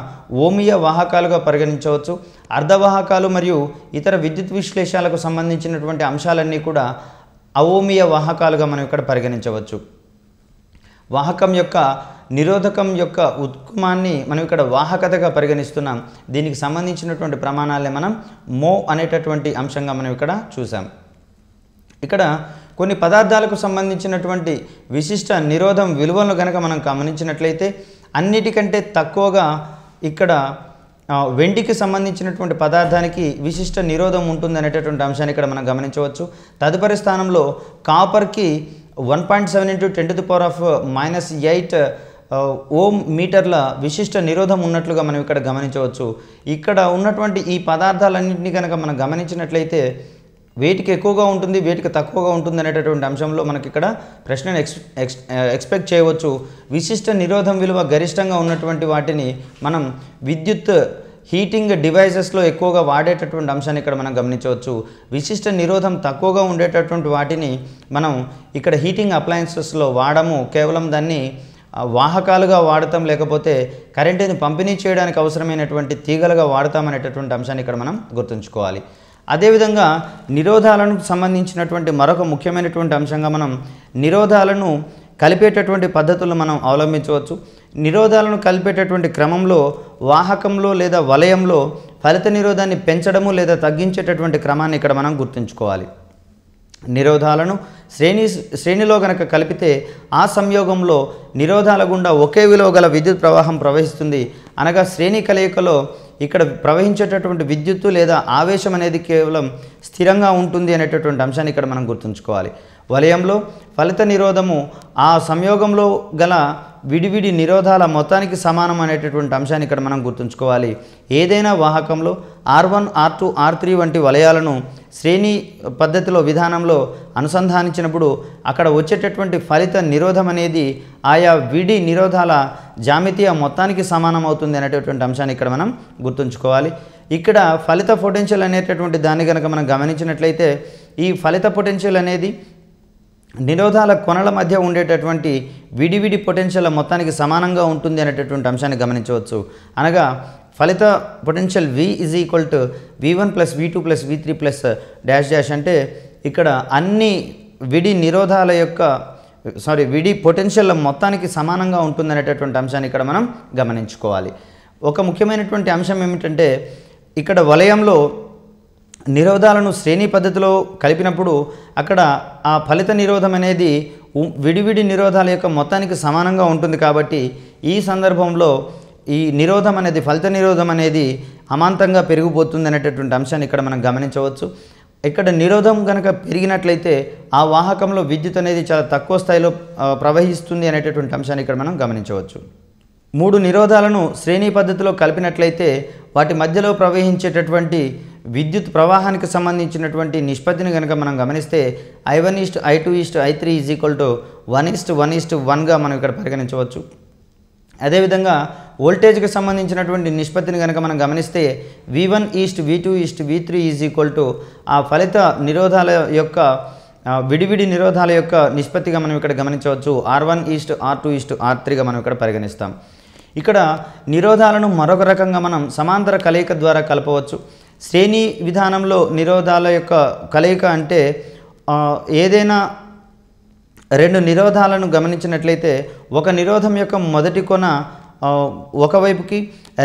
ఓమీయ వాహకాలుగా పరిగణించవచ్చు అర్ధవాహకాలు మరియు ఇతర విద్యుత్ విశ్లేషాలకు సంబంధించినటువంటి అంశాలన్నీ కూడా అఓమీయ వాహకాలుగా మనం ఇక్కడ పరిగణించవచ్చు వాహకం యొక్క నిరోధకం యొక్క ఉత్కుమాన్ని మనం ఇక్కడ వాహకతగా పరిగణిస్తున్నాం దీనికి సంబంధించినటువంటి ప్రమాణాలే మనం మో అనేటటువంటి అంశంగా మనం ఇక్కడ చూసాం ఇక్కడ కొన్ని పదార్థాలకు సంబంధించినటువంటి విశిష్ట నిరోధం విలువలను కనుక మనం గమనించినట్లయితే అన్నిటికంటే తక్కువగా ఇక్కడ వెండికి సంబంధించినటువంటి పదార్థానికి విశిష్ట నిరోధం ఉంటుంది అనేటటువంటి అంశాన్ని ఇక్కడ మనం గమనించవచ్చు తదుపరి స్థానంలో కాపర్కి one point seven into ten to the power of uh, minus eight uh, ohm మీటర్ల విశిష్ట నిరోధం ఉన్నట్లుగా మనం ఇక్కడ గమనించవచ్చు ఇక్కడ ఉన్నటువంటి ఈ పదార్థాలన్నింటినీ కనుక మనం గమనించినట్లయితే వేటికి ఎక్కువగా ఉంటుంది వేటికి తక్కువగా ఉంటుంది అనేటటువంటి అంశంలో మనకి ఇక్కడ ప్రశ్నను ఎక్స్ ఎక్స్పెక్ట్ uh, చేయవచ్చు విశిష్ట నిరోధం విలువ గరిష్టంగా ఉన్నటువంటి వాటిని మనం విద్యుత్ హీటింగ్ డివైజెస్లో ఎక్కువగా వాడేటటువంటి అంశాన్ని ఇక్కడ మనం గమనించవచ్చు విశిష్ట నిరోధం తక్కువగా ఉండేటటువంటి వాటిని మనం ఇక్కడ హీటింగ్ అప్లయన్సెస్లో వాడము కేవలం దాన్ని వాహకాలుగా వాడతాం లేకపోతే కరెంటుని పంపిణీ చేయడానికి అవసరమైనటువంటి తీగలుగా వాడతామనేటటువంటి అంశాన్ని ఇక్కడ మనం గుర్తుంచుకోవాలి అదేవిధంగా నిరోధాలను సంబంధించినటువంటి మరొక ముఖ్యమైనటువంటి అంశంగా మనం నిరోధాలను కలిపేటటువంటి పద్ధతులు మనం అవలంబించవచ్చు నిరోధాలను కలిపేటటువంటి క్రమంలో వాహకంలో లేదా వలయంలో ఫలిత నిరోధాన్ని పెంచడము లేదా తగ్గించేటటువంటి క్రమాన్ని ఇక్కడ మనం గుర్తుంచుకోవాలి నిరోధాలను శ్రేణి శ్రేణిలో గనక కలిపితే ఆ సంయోగంలో నిరోధాల గుండా ఒకే విలువ గల విద్యుత్ ప్రవాహం ప్రవహిస్తుంది అనగా శ్రేణి కలయికలో ఇక్కడ ప్రవహించేటటువంటి విద్యుత్తు లేదా ఆవేశం అనేది కేవలం స్థిరంగా ఉంటుంది అనేటటువంటి అంశాన్ని ఇక్కడ మనం గుర్తుంచుకోవాలి వలయంలో ఫలిత నిరోధము ఆ సంయోగంలో గల విడివిడి నిరోధాల మొత్తానికి సమానం అనేటటువంటి అంశాన్ని ఇక్కడ మనం గుర్తుంచుకోవాలి ఏదైనా వాహకంలో R one R two R three వంటి వలయాలను శ్రేణి పద్ధతిలో విధానంలో అనుసంధానించినప్పుడు అక్కడ వచ్చేటటువంటి ఫలిత నిరోధం అనేది ఆయా విడి నిరోధాల జామితీయ మొత్తానికి సమానం అవుతుంది అనేటటువంటి అంశాన్ని ఇక్కడ మనం గుర్తుంచుకోవాలి ఇక్కడ ఫలిత పొటెన్షియల్ అనేటటువంటి దాన్ని కనుక మనం గమనించినట్లయితే ఈ ఫలిత పొటెన్షియల్ అనేది నిరోధాల కొనల మధ్య ఉండేటటువంటి విడివిడి పొటెన్షియల్ మొత్తానికి సమానంగా ఉంటుంది అనేటటువంటి అంశాన్ని గమనించవచ్చు అనగా ఫలిత potential V is equal to V one plus V two plus V three plus dash dash అంటే ఇక్కడ అన్ని విడి నిరోధాల యొక్క సారీ విడి పొటెన్షియల్ మొత్తానికి సమానంగా ఉంటుంది అనేటటువంటి అంశాన్ని ఇక్కడ మనం గమనించుకోవాలి ఒక ముఖ్యమైనటువంటి అంశం ఏమిటంటే ఇక్కడ వలయంలో నిరోధాలను శ్రేణి పద్ధతిలో కలిపినప్పుడు అక్కడ ఆ ఫలిత నిరోధం అనేది విడివిడి నిరోధాల యొక్క మొత్తానికి సమానంగా ఉంటుంది కాబట్టి ఈ సందర్భంలో ఈ నిరోధం అనేది ఫలిత నిరోధం అనేది అమాంతంగా పెరిగిపోతుంది అనేటటువంటి అంశాన్ని ఇక్కడ మనం గమనించవచ్చు ఇక్కడ నిరోధం కనుక పెరిగినట్లయితే ఆ వాహకంలో విద్యుత్ అనేది చాలా తక్కువ స్థాయిలో ప్రవహిస్తుంది అనేటటువంటి అంశాన్ని ఇక్కడ మనం గమనించవచ్చు మూడు నిరోధాలను శ్రేణి పద్ధతిలో కలిపినట్లయితే వాటి మధ్యలో ప్రవహించేటటువంటి విద్యుత్ ప్రవాహానికి సంబంధించినటువంటి నిష్పత్తిని కనుక మనం గమనిస్తే I one is to I two is to I three is equal to one is to one is to వన్గా మనం ఇక్కడ పరిగణించవచ్చు అదేవిధంగా వోల్టేజ్కి సంబంధించినటువంటి నిష్పత్తిని కనుక మనం గమనిస్తే V one is to V two is to V three is equal to ఆ ఫలిత నిరోధాల యొక్క విడివిడి నిరోధాల యొక్క నిష్పత్తిగా మనం ఇక్కడ గమనించవచ్చు R one is to R two is to R త్రీగా మనం ఇక్కడ పరిగణిస్తాం ఇక్కడ నిరోధాలను మరొక రకంగా మనం సమాంతర కలయిక ద్వారా కలపవచ్చు శ్రేణి విధానంలో నిరోధాల యొక్క కలయిక అంటే ఏదైనా రెండు నిరోధాలను గమనించినట్లయితే ఒక నిరోధం యొక్క మొదటి కొన ఒకవైపుకి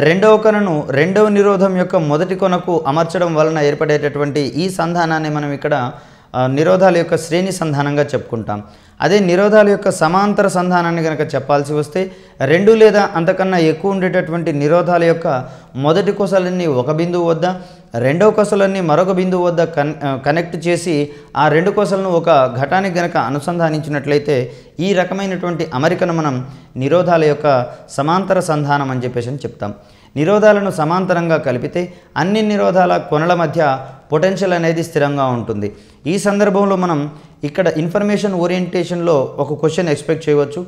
రెండవ కొనను రెండవ నిరోధం యొక్క మొదటి కొనకు అమర్చడం వలన ఏర్పడేటటువంటి ఈ సంధానాన్ని మనం ఇక్కడ నిరోధాల యొక్క శ్రేణి సంధానంగా చెప్పుకుంటాం అదే నిరోధాల యొక్క సమాంతర సంధానాన్ని కనుక చెప్పాల్సి వస్తే రెండు లేదా అంతకన్నా ఎక్కువ ఉండేటటువంటి నిరోధాల యొక్క మొదటి కొసలన్నీ ఒక బిందువు వద్ద రెండో కొసలన్నీ మరొక బిందువు వద్ద కన్ కనెక్ట్ చేసి ఆ రెండు కొసలను ఒక ఘటానికి గనక అనుసంధానించినట్లయితే ఈ రకమైనటువంటి అమరికను మనం నిరోధాల యొక్క సమాంతర సంధానం అని చెప్పేసి అని చెప్తాం నిరోధాలను సమాంతరంగా కలిపితే అన్ని నిరోధాల కొనల మధ్య పొటెన్షియల్ అనేది స్థిరంగా ఉంటుంది ఈ సందర్భంలో మనం ఇక్కడ ఇన్ఫర్మేషన్ ఓరియంటేషన్లో ఒక క్వశ్చన్ ఎక్స్పెక్ట్ చేయవచ్చు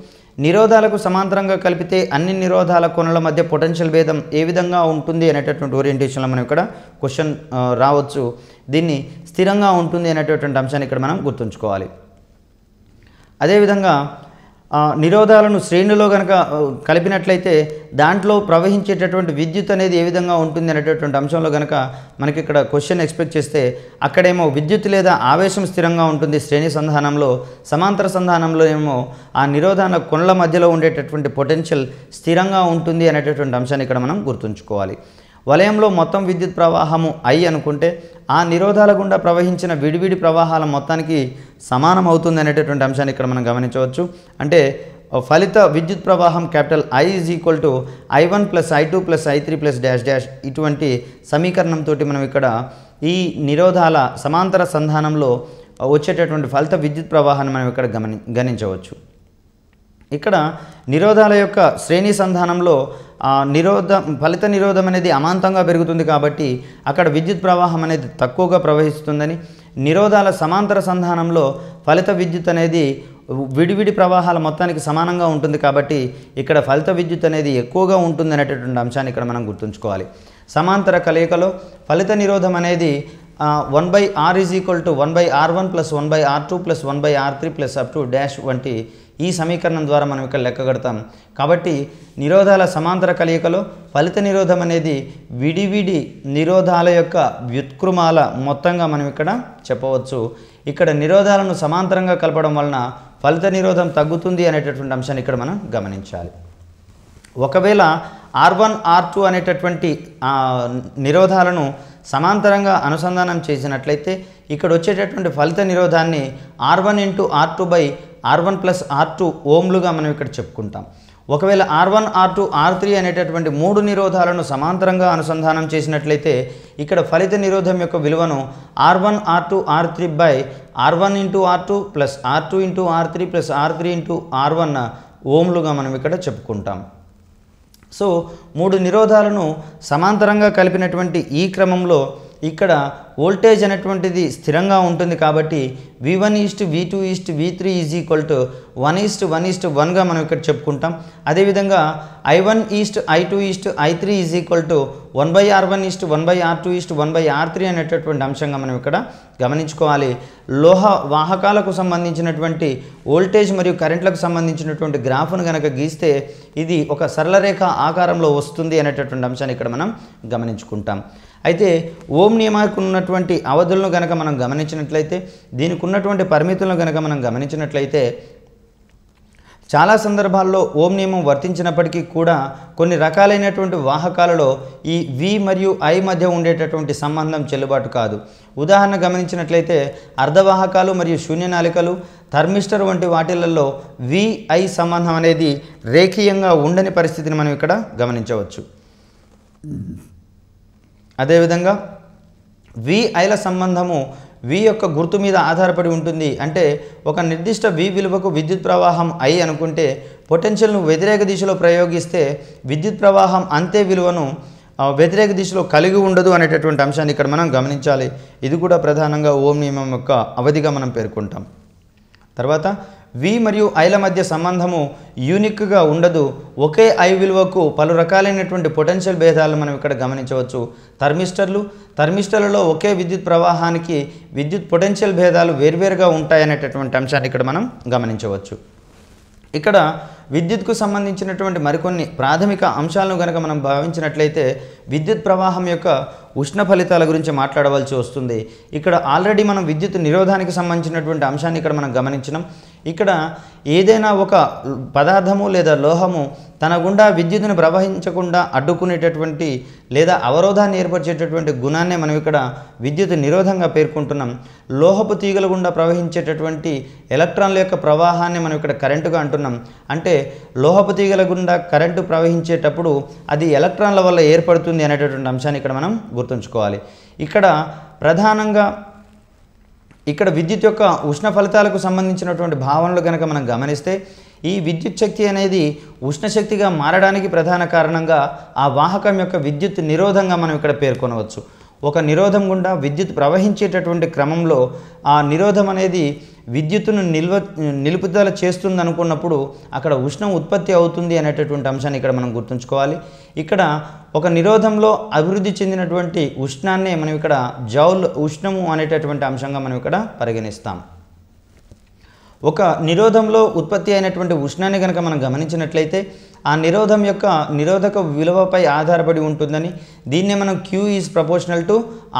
నిరోధాలకు సమాంతరంగా కలిపితే అన్ని నిరోధాల కొనల మధ్య పొటెన్షియల్ భేదం ఏ విధంగా ఉంటుంది అనేటటువంటి ఓరియంటేషన్లో మనం ఇక్కడ క్వశ్చన్ రావచ్చు దీన్ని స్థిరంగా ఉంటుంది అనేటటువంటి అంశాన్ని ఇక్కడ మనం గుర్తుంచుకోవాలి అదేవిధంగా నిరోధాలను శ్రేణిలో కనుక కలిపినట్లయితే దాంట్లో ప్రవహించేటటువంటి విద్యుత్ అనేది ఏ విధంగా ఉంటుంది అనేటటువంటి అంశంలో కనుక మనకి ఇక్కడ క్వశ్చన్ ఎక్స్పెక్ట్ చేస్తే అక్కడేమో విద్యుత్ లేదా ఆవేశం స్థిరంగా ఉంటుంది శ్రేణి సంధానంలో సమాంతర సంధానంలో ఏమో ఆ నిరోధాన కొండల మధ్యలో ఉండేటటువంటి పొటెన్షియల్ స్థిరంగా ఉంటుంది అనేటటువంటి అంశాన్ని ఇక్కడ మనం గుర్తుంచుకోవాలి వలయంలో మొత్తం విద్యుత్ ప్రవాహము ఐ అనుకుంటే ఆ నిరోధాల గుండా ప్రవహించిన విడివిడి ప్రవాహాల మొత్తానికి సమానం అవుతుంది అనేటటువంటి అంశాన్ని ఇక్కడ మనం గమనించవచ్చు అంటే ఫలిత విద్యుత్ ప్రవాహం capital I is equal to I one plus I two plus I three plus dash dash ఇటువంటి సమీకరణంతో మనం ఇక్కడ ఈ నిరోధాల సమాంతర సంధానంలో వచ్చేటటువంటి ఫలిత విద్యుత్ ప్రవాహాన్ని మనం ఇక్కడ గమని గణించవచ్చు ఇక్కడ నిరోధాల యొక్క శ్రేణి సంధానంలో నిరోధ ఫలిత నిరోధం అనేది అమాంతంగా పెరుగుతుంది కాబట్టి అక్కడ విద్యుత్ ప్రవాహం అనేది తక్కువగా ప్రవహిస్తుందని నిరోధాల సమాంతర సంధానంలో ఫలిత విద్యుత్ అనేది విడివిడి ప్రవాహాల మొత్తానికి సమానంగా ఉంటుంది కాబట్టి ఇక్కడ ఫలిత విద్యుత్ అనేది ఎక్కువగా ఉంటుంది అనేటటువంటి అంశాన్ని ఇక్కడ మనం గుర్తుంచుకోవాలి సమాంతర కలయికలో ఫలిత నిరోధం అనేది one by R is equal to one by R one plus one by R two plus one by R three plus up to dash వంటి ఈ సమీకరణం ద్వారా మనం ఇక్కడ లెక్కగడతాం కాబట్టి నిరోధాల సమాంతర కలయికలో ఫలిత నిరోధం అనేది విడివిడి నిరోధాల యొక్క వ్యుత్క్రమాల మొత్తంగా మనం ఇక్కడ చెప్పవచ్చు ఇక్కడ నిరోధాలను సమాంతరంగా కలపడం వలన ఫలిత నిరోధం తగ్గుతుంది అనేటటువంటి అంశాన్ని ఇక్కడ మనం గమనించాలి ఒకవేళ ఆర్ వన్ ఆర్ టూ అనేటటువంటి నిరోధాలను సమాంతరంగా అనుసంధానం చేసినట్లయితే ఇక్కడ వచ్చేటటువంటి ఫలిత నిరోధాన్ని R one into R two by R one plus R two ఓమ్లుగా మనం ఇక్కడ చెప్పుకుంటాం ఒకవేళ R one R two R three అనేటటువంటి మూడు నిరోధాలను సమాంతరంగా అనుసంధానం చేసినట్లయితే ఇక్కడ ఫలిత నిరోధం యొక్క విలువను R one R two R three by R one into R two plus R two into R three plus R three into R one ఓమ్లుగా మనం ఇక్కడ చెప్పుకుంటాం సో మూడు నిరోధాలను సమాంతరంగా కలిపినటువంటి ఈ క్రమంలో ఇక్కడ వోల్టేజ్ అనేటువంటిది స్థిరంగా ఉంటుంది కాబట్టి V one is to V two is to V three is equal to one is to one is to వన్గా మనం ఇక్కడ చెప్పుకుంటాం అదేవిధంగా I one is to I two is to I three is equal to one by R one is to one by R two is to one by R three అనేటటువంటి అంశంగా మనం ఇక్కడ గమనించుకోవాలి లోహ వాహకాలకు సంబంధించినటువంటి వోల్టేజ్ మరియు కరెంట్లకు సంబంధించినటువంటి గ్రాఫ్ను కనుక గీస్తే ఇది ఒక సరళరేఖ ఆకారంలో వస్తుంది అనేటటువంటి అంశాన్ని ఇక్కడ మనం గమనించుకుంటాం అయితే ఓం నియమాకు ఉన్నటువంటి అవధులను గనక మనం గమనించినట్లయితే దీనికి ఉన్నటువంటి పరిమితులను గనక మనం గమనించినట్లయితే చాలా సందర్భాల్లో ఓం నియమం వర్తించినప్పటికీ కూడా కొన్ని రకాలైనటువంటి వాహకాలలో ఈ వి మరియు ఐ మధ్య ఉండేటటువంటి సంబంధం చెల్లుబాటు కాదు ఉదాహరణ గమనించినట్లయితే అర్ధవాహకాలు మరియు శూన్యనాళికలు థర్మిస్టర్ వంటి వాటిలలో విఐ సంబంధం అనేది రేఖీయంగా ఉండని పరిస్థితిని మనం ఇక్కడ గమనించవచ్చు అదేవిధంగా విఐల సంబంధము వి యొక్క గుర్తు మీద ఆధారపడి ఉంటుంది అంటే ఒక నిర్దిష్ట వి విలువకు విద్యుత్ ప్రవాహం ఐ అనుకుంటే పొటెన్షియల్ను వ్యతిరేక దిశలో ప్రయోగిస్తే విద్యుత్ ప్రవాహం అంతే విలువను వ్యతిరేక దిశలో కలిగి ఉండదు అనేటటువంటి అంశాన్ని ఇక్కడ మనం గమనించాలి ఇది కూడా ప్రధానంగా ఓం నియమం యొక్క అవధిగా మనం పేర్కొంటాం తర్వాత వి మరియు ఐల మధ్య సంబంధము యూనిక్గా ఉండదు ఒకే ఐ విలువకు పలు రకాలైనటువంటి పొటెన్షియల్ భేదాలు మనం ఇక్కడ గమనించవచ్చు థర్మిస్టర్లు థర్మిస్టర్లలో ఒకే విద్యుత్ ప్రవాహానికి విద్యుత్ పొటెన్షియల్ భేదాలు వేర్వేరుగా ఉంటాయనేటటువంటి అంశాన్ని ఇక్కడ మనం గమనించవచ్చు ఇక్కడ విద్యుత్కు సంబంధించినటువంటి మరికొన్ని ప్రాథమిక అంశాలను కనుక మనం భావించినట్లయితే విద్యుత్ ప్రవాహం యొక్క ఉష్ణ ఫలితాల గురించి మాట్లాడవలసి వస్తుంది ఇక్కడ ఆల్రెడీ మనం విద్యుత్ నిరోధానికి సంబంధించినటువంటి అంశాన్ని ఇక్కడ మనం గమనించినాం ఇక్కడ ఏదైనా ఒక పదార్థము లేదా లోహము తన గుండా విద్యుత్ని ప్రవహించకుండా అడ్డుకునేటటువంటి లేదా అవరోధాన్ని ఏర్పరిచేటటువంటి గుణాన్నే మనం ఇక్కడ విద్యుత్ నిరోధంగా పేర్కొంటున్నాం లోహపు తీగల గుండా ప్రవహించేటటువంటి ఎలక్ట్రాన్ల యొక్క ప్రవాహాన్ని మనం ఇక్కడ కరెంటుగా అంటున్నాం అంటే లోహపు తీగల గుండా కరెంటు ప్రవహించేటప్పుడు అది ఎలక్ట్రాన్ల వల్ల ఏర్పడుతుంది అనేటటువంటి అంశాన్ని ఇక్కడ మనం గుర్తుంచుకోవాలి ఇక్కడ ప్రధానంగా ఇక్కడ విద్యుత్ యొక్క ఉష్ణ ఫలితాలకు సంబంధించినటువంటి భావనలు కనుక మనం గమనిస్తే ఈ విద్యుత్ శక్తి అనేది ఉష్ణశక్తిగా మారడానికి ప్రధాన కారణంగా ఆ వాహకం యొక్క విద్యుత్ నిరోధంగా మనం ఇక్కడ పేర్కొనవచ్చు ఒక నిరోధం గుండా విద్యుత్ ప్రవహించేటటువంటి క్రమంలో ఆ నిరోధం అనేది విద్యుత్తును నిల్వ నిలుపుదల చేస్తుంది అనుకున్నప్పుడు అక్కడ ఉష్ణం ఉత్పత్తి అవుతుంది అనేటటువంటి అంశాన్ని ఇక్కడ మనం గుర్తుంచుకోవాలి ఇక్కడ ఒక నిరోధంలో అభివృద్ధి చెందినటువంటి ఉష్ణాన్నే మనం ఇక్కడ జౌల్ ఉష్ణము అనేటటువంటి అంశంగా మనం ఇక్కడ పరిగణిస్తాం ఒక నిరోధంలో ఉత్పత్తి అయినటువంటి ఉష్ణాన్ని కనుక మనం గమనించినట్లయితే ఆ నిరోధం యొక్క నిరోధక విలువపై ఆధారపడి ఉంటుందని దీన్నే మనం Q is proportional to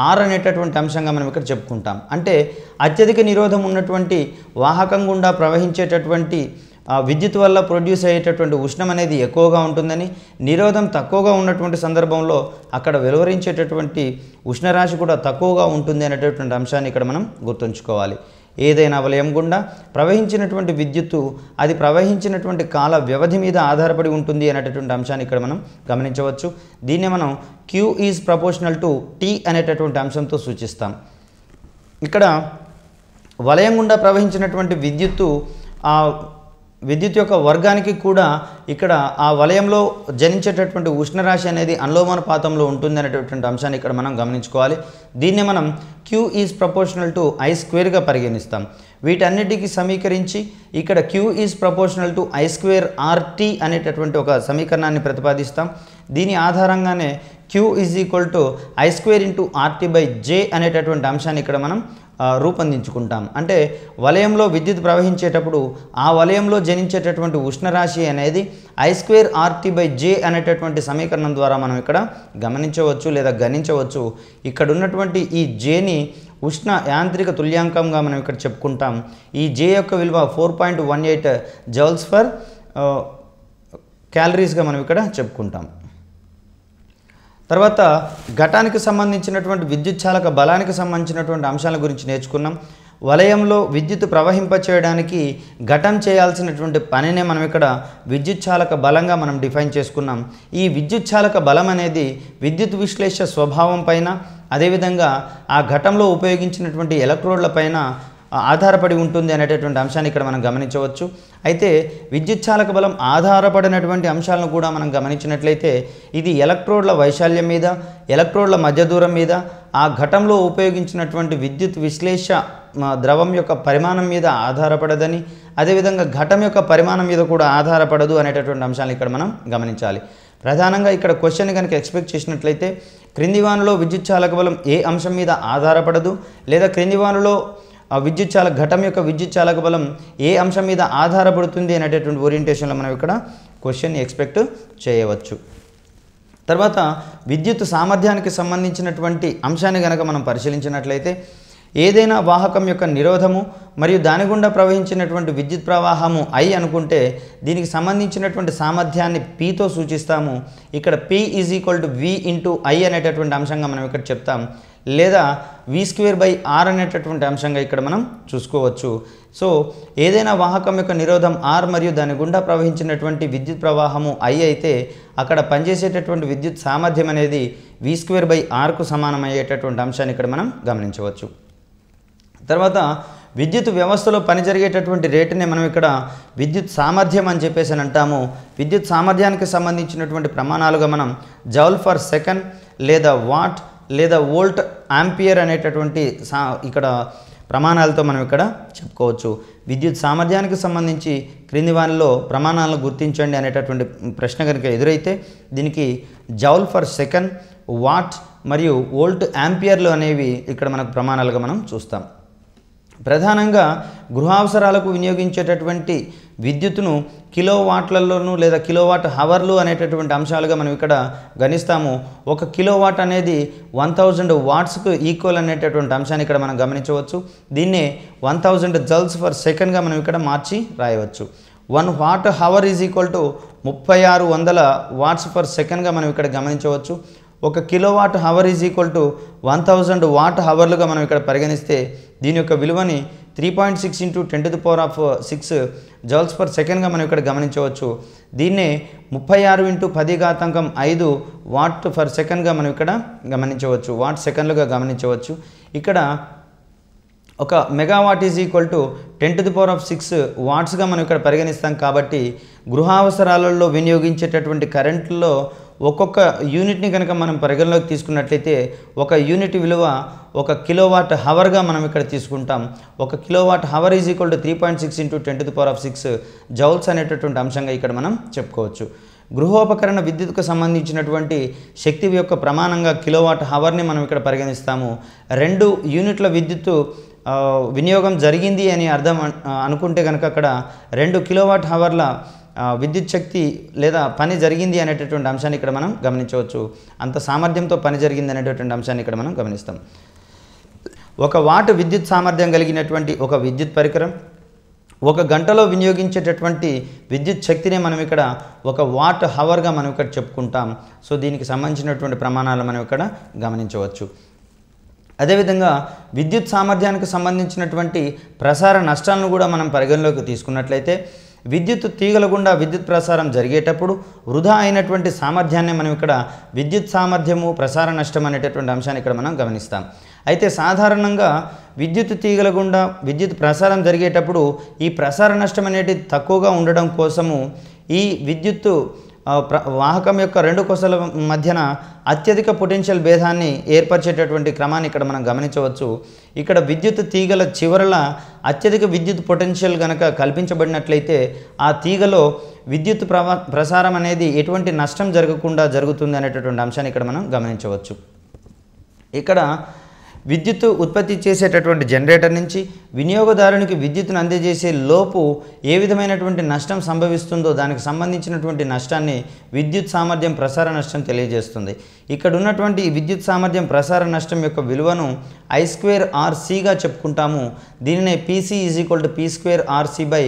R అనేటటువంటి అంశంగా మనం ఇక్కడ చెప్పుకుంటాం అంటే అత్యధిక నిరోధం ఉన్నటువంటి వాహకం గుండా ప్రవహించేటటువంటి విద్యుత్ వల్ల ప్రొడ్యూస్ అయ్యేటటువంటి ఉష్ణం అనేది ఎక్కువగా ఉంటుందని నిరోధం తక్కువగా ఉన్నటువంటి సందర్భంలో అక్కడ వెలువరించేటటువంటి ఉష్ణరాశి కూడా తక్కువగా ఉంటుంది అనేటటువంటి అంశాన్ని ఇక్కడ మనం గుర్తుంచుకోవాలి ఏదైనా వలయం గుండా ప్రవహించినటువంటి విద్యుత్తు అది ప్రవహించినటువంటి కాల వ్యవధి మీద ఆధారపడి ఉంటుంది అనేటటువంటి అంశాన్ని ఇక్కడ మనం గమనించవచ్చు దీన్ని మనం Q is proportional to T అనేటటువంటి అంశంతో సూచిస్తాం ఇక్కడ వలయం గుండా ప్రవహించినటువంటి విద్యుత్తు విద్యుత్ యొక్క వర్గానికి కూడా ఇక్కడ ఆ వలయంలో జనించేటటువంటి ఉష్ణరాశి అనేది అనులోమానుపాతంలో ఉంటుంది అనేటటువంటి అంశాన్ని ఇక్కడ మనం గమనించుకోవాలి దీన్ని మనం Q is proportional to I స్క్వేర్గా పరిగణిస్తాం వీటన్నిటికీ సమీకరించి ఇక్కడ Q is proportional to I square RT అనేటటువంటి ఒక సమీకరణాన్ని ప్రతిపాదిస్తాం దీని ఆధారంగానే Q is equal to I square into RT by J అనేటటువంటి అంశాన్ని ఇక్కడ మనం రూపొందించుకుంటాం అంటే వలయంలో విద్యుత్ ప్రవహించేటప్పుడు ఆ వలయంలో జనించేటటువంటి ఉష్ణరాశి అనేది I square RT by J అనేటటువంటి సమీకరణం ద్వారా మనం ఇక్కడ గమనించవచ్చు లేదా గణించవచ్చు ఇక్కడ ఉన్నటువంటి ఈ జేని ఉష్ణ యాంత్రిక తుల్యాంకంగా మనం ఇక్కడ చెప్పుకుంటాం ఈ జే యొక్క విలువ four point one eight joules per క్యాలరీస్గా మనం ఇక్కడ చెప్పుకుంటాం తర్వాత ఘటానికి సంబంధించినటువంటి విద్యుత్ చాలక బలానికి సంబంధించినటువంటి అంశాల గురించి నేర్చుకున్నాం వలయంలో విద్యుత్ ప్రవహింప చేయడానికి ఘటం చేయాల్సినటువంటి పనినే మనం ఇక్కడ విద్యుత్ చాలక బలంగా మనం డిఫైన్ చేసుకున్నాం ఈ విద్యుత్ చాలక బలం అనేది విద్యుత్ విశ్లేష స్వభావం పైన అదేవిధంగా ఆ ఘటంలో ఉపయోగించినటువంటి ఎలక్ట్రోడ్ల పైన ఆధారపడి ఉంటుంది అనేటటువంటి అంశాన్ని ఇక్కడ మనం గమనించవచ్చు అయితే విద్యుత్ చాలక బలం ఆధారపడినటువంటి అంశాలను కూడా మనం గమనించినట్లయితే ఇది ఎలక్ట్రోడ్ల వైశాల్యం మీద ఎలక్ట్రోడ్ల మధ్య దూరం మీద ఆ ఘటంలో ఉపయోగించినటువంటి విద్యుత్ విశ్లేష ద్రవం యొక్క పరిమాణం మీద ఆధారపడదని అదేవిధంగా ఘటం యొక్క పరిమాణం మీద కూడా ఆధారపడదు అనేటటువంటి అంశాన్ని ఇక్కడ మనం గమనించాలి ప్రధానంగా ఇక్కడ క్వశ్చన్ కనుక ఎక్స్పెక్ట్ చేసినట్లయితే క్రింది వానలో విద్యుత్ చాలక బలం ఏ అంశం మీద ఆధారపడదు లేదా క్రింది వానలో ఆ విద్యుత్ చాలక ఘటం యొక్క విద్యుత్ చాలక బలం ఏ అంశం మీద ఆధారపడుతుంది అనేటటువంటి ఓరియంటేషన్లో మనం ఇక్కడ క్వశ్చన్ ఎక్స్పెక్ట్ చేయవచ్చు తర్వాత విద్యుత్ సామర్థ్యానికి సంబంధించినటువంటి అంశాన్ని గనక మనం పరిశీలించినట్లయితే ఏదైనా వాహకం యొక్క నిరోధము మరియు దాని గుండా ప్రవహించినటువంటి విద్యుత్ ప్రవాహము ఐ అనుకుంటే దీనికి సంబంధించినటువంటి సామర్థ్యాన్ని పీతో సూచిస్తాము ఇక్కడ P is equal to V into I అనేటటువంటి అంశంగా మనం ఇక్కడ చెప్తాం లేదా వి స్క్వేర్ బై ఆర్ అనేటటువంటి అంశంగా ఇక్కడ మనం చూసుకోవచ్చు సో ఏదైనా వాహకం యొక్క నిరోధం ఆర్ మరియు దాని గుండా ప్రవహించినటువంటి విద్యుత్ ప్రవాహము ఐ అయితే అక్కడ పనిచేసేటటువంటి విద్యుత్ సామర్థ్యం అనేది వి స్క్వేర్ బై ఆర్కు సమానమయ్యేటటువంటి అంశాన్ని ఇక్కడ మనం గమనించవచ్చు తర్వాత విద్యుత్ వ్యవస్థలో పని జరిగేటటువంటి రేటునే మనం ఇక్కడ విద్యుత్ సామర్థ్యం అని చెప్పేసి అని అంటాము విద్యుత్ సామర్థ్యానికి సంబంధించినటువంటి ప్రమాణాలుగా మనం జౌల్ ఫర్ సెకండ్ లేదా వాట్ లేదా వోల్ట్ ఆంపియర్ అనేటటువంటి సా ఇక్కడ ప్రమాణాలతో మనం ఇక్కడ చెప్పుకోవచ్చు విద్యుత్ సామర్థ్యానికి సంబంధించి క్రింది వానిలో ప్రమాణాలను గుర్తించండి అనేటటువంటి ప్రశ్న కనుక ఎదురైతే దీనికి జౌల్ ఫర్ సెకండ్ వాట్ మరియు వోల్ట్ ఆంపియర్లు అనేవి ఇక్కడ మనకు ప్రమాణాలుగా మనం చూస్తాం ప్రధానంగా గృహావసరాలకు వినియోగించేటటువంటి విద్యుత్తును కిలోవాట్లలోనూ లేదా కిలోవాట్ హవర్లు అనేటటువంటి అంశాలుగా మనం ఇక్కడ గణిస్తాము ఒక కిలోవాట్ అనేది వన్ థౌజండ్ వాట్స్కు ఈక్వల్ అనేటటువంటి అంశాన్ని ఇక్కడ మనం గమనించవచ్చు దీన్నే వన్ థౌజండ్ జల్స్ ఫర్ సెకండ్గా మనం ఇక్కడ మార్చి రాయవచ్చు one watt hour is equal to ముప్పై ఆరు వందల వాట్స్ ఫర్ సెకండ్గా మనం ఇక్కడ గమనించవచ్చు ఒక kilowatt hour is equal to one thousand watt హవర్లుగా మనం ఇక్కడ పరిగణిస్తే దీని యొక్క విలువని three point six into ten to the power of six joules per సెకండ్గా మనం ఇక్కడ గమనించవచ్చు దీన్నే ముప్పై ఆరు ఇంటూ పది ఘాతాంకం ఐదు వాట్ ఫర్ సెకండ్గా మనం ఇక్కడ గమనించవచ్చు వాట్ సెకండ్లుగా గమనించవచ్చు ఇక్కడ ఒక megawatt is equal to ten to the power of six వాట్స్గా మనం ఇక్కడ పరిగణిస్తాం కాబట్టి గృహావసరాలలో వినియోగించేటటువంటి కరెంట్లో ఒక్కొక్క యూనిట్ని కనుక మనం పరిగణలోకి తీసుకున్నట్లయితే ఒక యూనిట్ విలువ ఒక కిలోవాట్ హవర్గా మనం ఇక్కడ తీసుకుంటాం ఒక kilowatt hour is equal to three point six into ten to power of six joules అనేటటువంటి అంశంగా ఇక్కడ మనం చెప్పుకోవచ్చు గృహోపకరణ విద్యుత్కు సంబంధించినటువంటి శక్తి యొక్క ప్రమాణంగా కిలోవాట్ హవర్ని మనం ఇక్కడ పరిగణిస్తాము రెండు యూనిట్ల విద్యుత్తు వినియోగం జరిగింది అని అర్థం అనుకుంటే కనుక అక్కడ రెండు కిలోవాట్ హవర్ల విద్యుత్ శక్తి లేదా పని జరిగింది అనేటటువంటి అంశాన్ని ఇక్కడ మనం గమనించవచ్చు అంత సామర్థ్యంతో పని జరిగింది అనేటటువంటి అంశాన్ని ఇక్కడ మనం గమనిస్తాం ఒక వాట్ విద్యుత్ సామర్థ్యం కలిగినటువంటి ఒక విద్యుత్ పరికరం ఒక గంటలో వినియోగించేటటువంటి విద్యుత్ శక్తిని మనం ఇక్కడ ఒక వాట్ హవర్గా మనం ఇక్కడ చెప్పుకుంటాం సో దీనికి సంబంధించినటువంటి ప్రమాణాలు మనం ఇక్కడ గమనించవచ్చు అదేవిధంగా విద్యుత్ సామర్థ్యానికి సంబంధించినటువంటి ప్రసార నష్టాలను కూడా మనం పరిగణలోకి తీసుకున్నట్లయితే విద్యుత్ తీగల గుండా విద్యుత్ ప్రసారం జరిగేటప్పుడు వృధా అయినటువంటి సామర్థ్యాన్ని మనం ఇక్కడ విద్యుత్ సామర్థ్యము ప్రసార నష్టం అనేటటువంటి అంశాన్ని ఇక్కడ మనం గమనిస్తాం అయితే సాధారణంగా విద్యుత్ తీగల గుండా విద్యుత్ ప్రసారం జరిగేటప్పుడు ఈ ప్రసార నష్టం అనేది తక్కువగా ఉండడం కోసము ఈ విద్యుత్ వాహకం యొక్క రెండు కొసల మధ్యన అత్యధిక పొటెన్షియల్ భేదాన్ని ఏర్పరిచేటటువంటి క్రమాన్ని ఇక్కడ మనం గమనించవచ్చు ఇక్కడ విద్యుత్ తీగల చివరల అత్యధిక విద్యుత్ పొటెన్షియల్ కనుక కల్పించబడినట్లయితే ఆ తీగలో విద్యుత్ ప్రవా ప్రసారం అనేది ఎటువంటి నష్టం జరగకుండా జరుగుతుంది అనేటటువంటి అంశాన్ని ఇక్కడ మనం గమనించవచ్చు ఇక్కడ విద్యుత్ ఉత్పత్తి చేసేటటువంటి జనరేటర్ నుంచి వినియోగదారునికి విద్యుత్తును అందజేసే లోపు ఏ విధమైనటువంటి నష్టం సంభవిస్తుందో దానికి సంబంధించినటువంటి నష్టాన్ని విద్యుత్ సామర్థ్యం ప్రసార నష్టం తెలియజేస్తుంది ఇక్కడ ఉన్నటువంటి విద్యుత్ సామర్థ్యం ప్రసార నష్టం యొక్క విలువను ఐ స్క్వేర్ ఆర్సీగా చెప్పుకుంటాము దీనినే PC is equal to P square RC by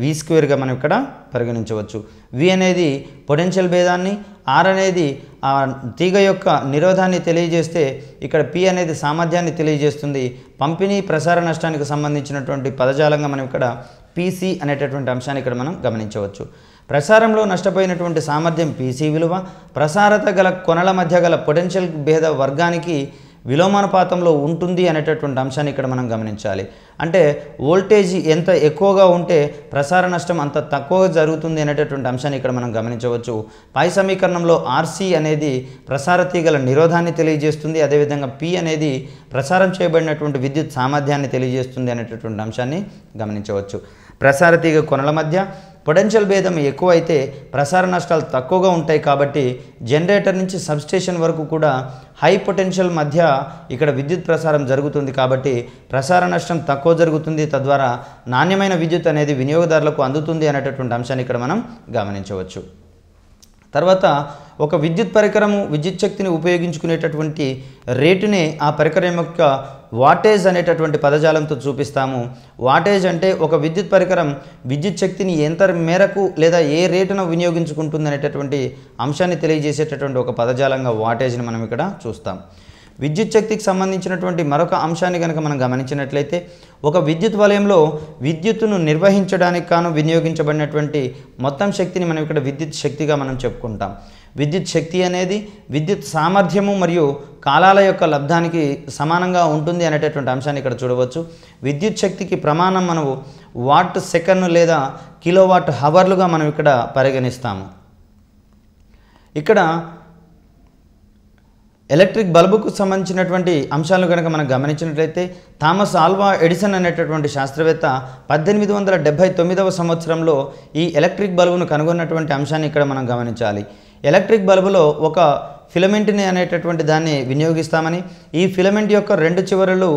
V స్క్వేర్గా మనం ఇక్కడ పరిగణించవచ్చు వి అనేది పొటెన్షియల్ భేదాన్ని ఆర్ అనేది ఆ తీగ యొక్క నిరోధాన్ని తెలియజేస్తే ఇక్కడ పి అనేది సామర్థ్యాన్ని తెలియజేస్తుంది పంపిణీ ప్రసార నష్టానికి సంబంధించినటువంటి పదజాలంగా మనం ఇక్కడ పీసీ అనేటటువంటి అంశాన్ని ఇక్కడ మనం గమనించవచ్చు ప్రసారంలో నష్టపోయినటువంటి సామర్థ్యం పీసీ విలువ ప్రసారత గల కొనల మధ్య గల పొటెన్షియల్ భేద వర్గానికి విలోమానుపాతంలో ఉంటుంది అనేటటువంటి అంశాన్ని ఇక్కడ మనం గమనించాలి అంటే వోల్టేజ్ ఎంత ఎక్కువగా ఉంటే ప్రసార నష్టం అంత తక్కువగా జరుగుతుంది అనేటటువంటి అంశాన్ని ఇక్కడ మనం గమనించవచ్చు పై సమీకరణంలో ఆర్సీ అనేది ప్రసార తీగల నిరోధాన్ని తెలియజేస్తుంది అదేవిధంగా పి అనేది ప్రసారం చేయబడినటువంటి విద్యుత్ సామర్థ్యాన్ని తెలియజేస్తుంది అనేటటువంటి అంశాన్ని గమనించవచ్చు ప్రసార తీగ కొనల మధ్య పొటెన్షియల్ భేదం ఎక్కువైతే ప్రసార నష్టాలు తక్కువగా ఉంటాయి కాబట్టి జనరేటర్ నుంచి సబ్స్టేషన్ వరకు కూడా హై పొటెన్షియల్ మధ్య ఇక్కడ విద్యుత్ ప్రసారం జరుగుతుంది కాబట్టి ప్రసార నష్టం తక్కువ జరుగుతుంది తద్వారా నాణ్యమైన విద్యుత్ అనేది వినియోగదారులకు అందుతుంది అనేటటువంటి అంశాన్ని ఇక్కడ మనం గమనించవచ్చు తర్వాత ఒక విద్యుత్ పరికరము విద్యుత్ శక్తిని ఉపయోగించుకునేటటువంటి రేటునే ఆ పరికరం యొక్క వాటేజ్ అనేటటువంటి పదజాలంతో చూపిస్తాము వాటేజ్ అంటే ఒక విద్యుత్ పరికరం విద్యుత్ శక్తిని ఎంత మేరకు లేదా ఏ రేటును వినియోగించుకుంటుంది అనేటటువంటి అంశాన్ని తెలియజేసేటటువంటి ఒక పదజాలంగా వాటేజ్ని మనం ఇక్కడ చూస్తాం విద్యుత్ శక్తికి సంబంధించినటువంటి మరొక అంశాన్ని కనుక మనం గమనించినట్లయితే ఒక విద్యుత్ వలయంలో విద్యుత్తును నిర్వహించడానికి కాను వినియోగించబడినటువంటి మొత్తం శక్తిని మనం ఇక్కడ విద్యుత్ శక్తిగా మనం చెప్పుకుంటాం విద్యుత్ శక్తి అనేది విద్యుత్ సామర్థ్యము మరియు కాలాల యొక్క లబ్ధానికి సమానంగా ఉంటుంది అనేటటువంటి అంశాన్ని ఇక్కడ చూడవచ్చు విద్యుత్ శక్తికి ప్రమాణం మనము వాట్ సెకండ్ లేదా కిలోవాట్ హవర్లుగా మనం ఇక్కడ పరిగణిస్తాము ఇక్కడ ఎలక్ట్రిక్ బల్బుకు సంబంధించినటువంటి అంశాలు కనుక మనం గమనించినట్లయితే థామస్ ఆల్వా ఎడిసన్ అనేటటువంటి శాస్త్రవేత్త పద్దెనిమిది వందల డెబ్భై తొమ్మిదవ సంవత్సరంలో ఈ ఎలక్ట్రిక్ బల్బును కనుగొన్నటువంటి అంశాన్ని ఇక్కడ మనం గమనించాలి ఎలక్ట్రిక్ బల్బులో ఒక ఫిలమెంట్ని అనేటటువంటి దాన్ని వినియోగిస్తామని ఈ ఫిలమెంట్ యొక్క రెండు చివరలు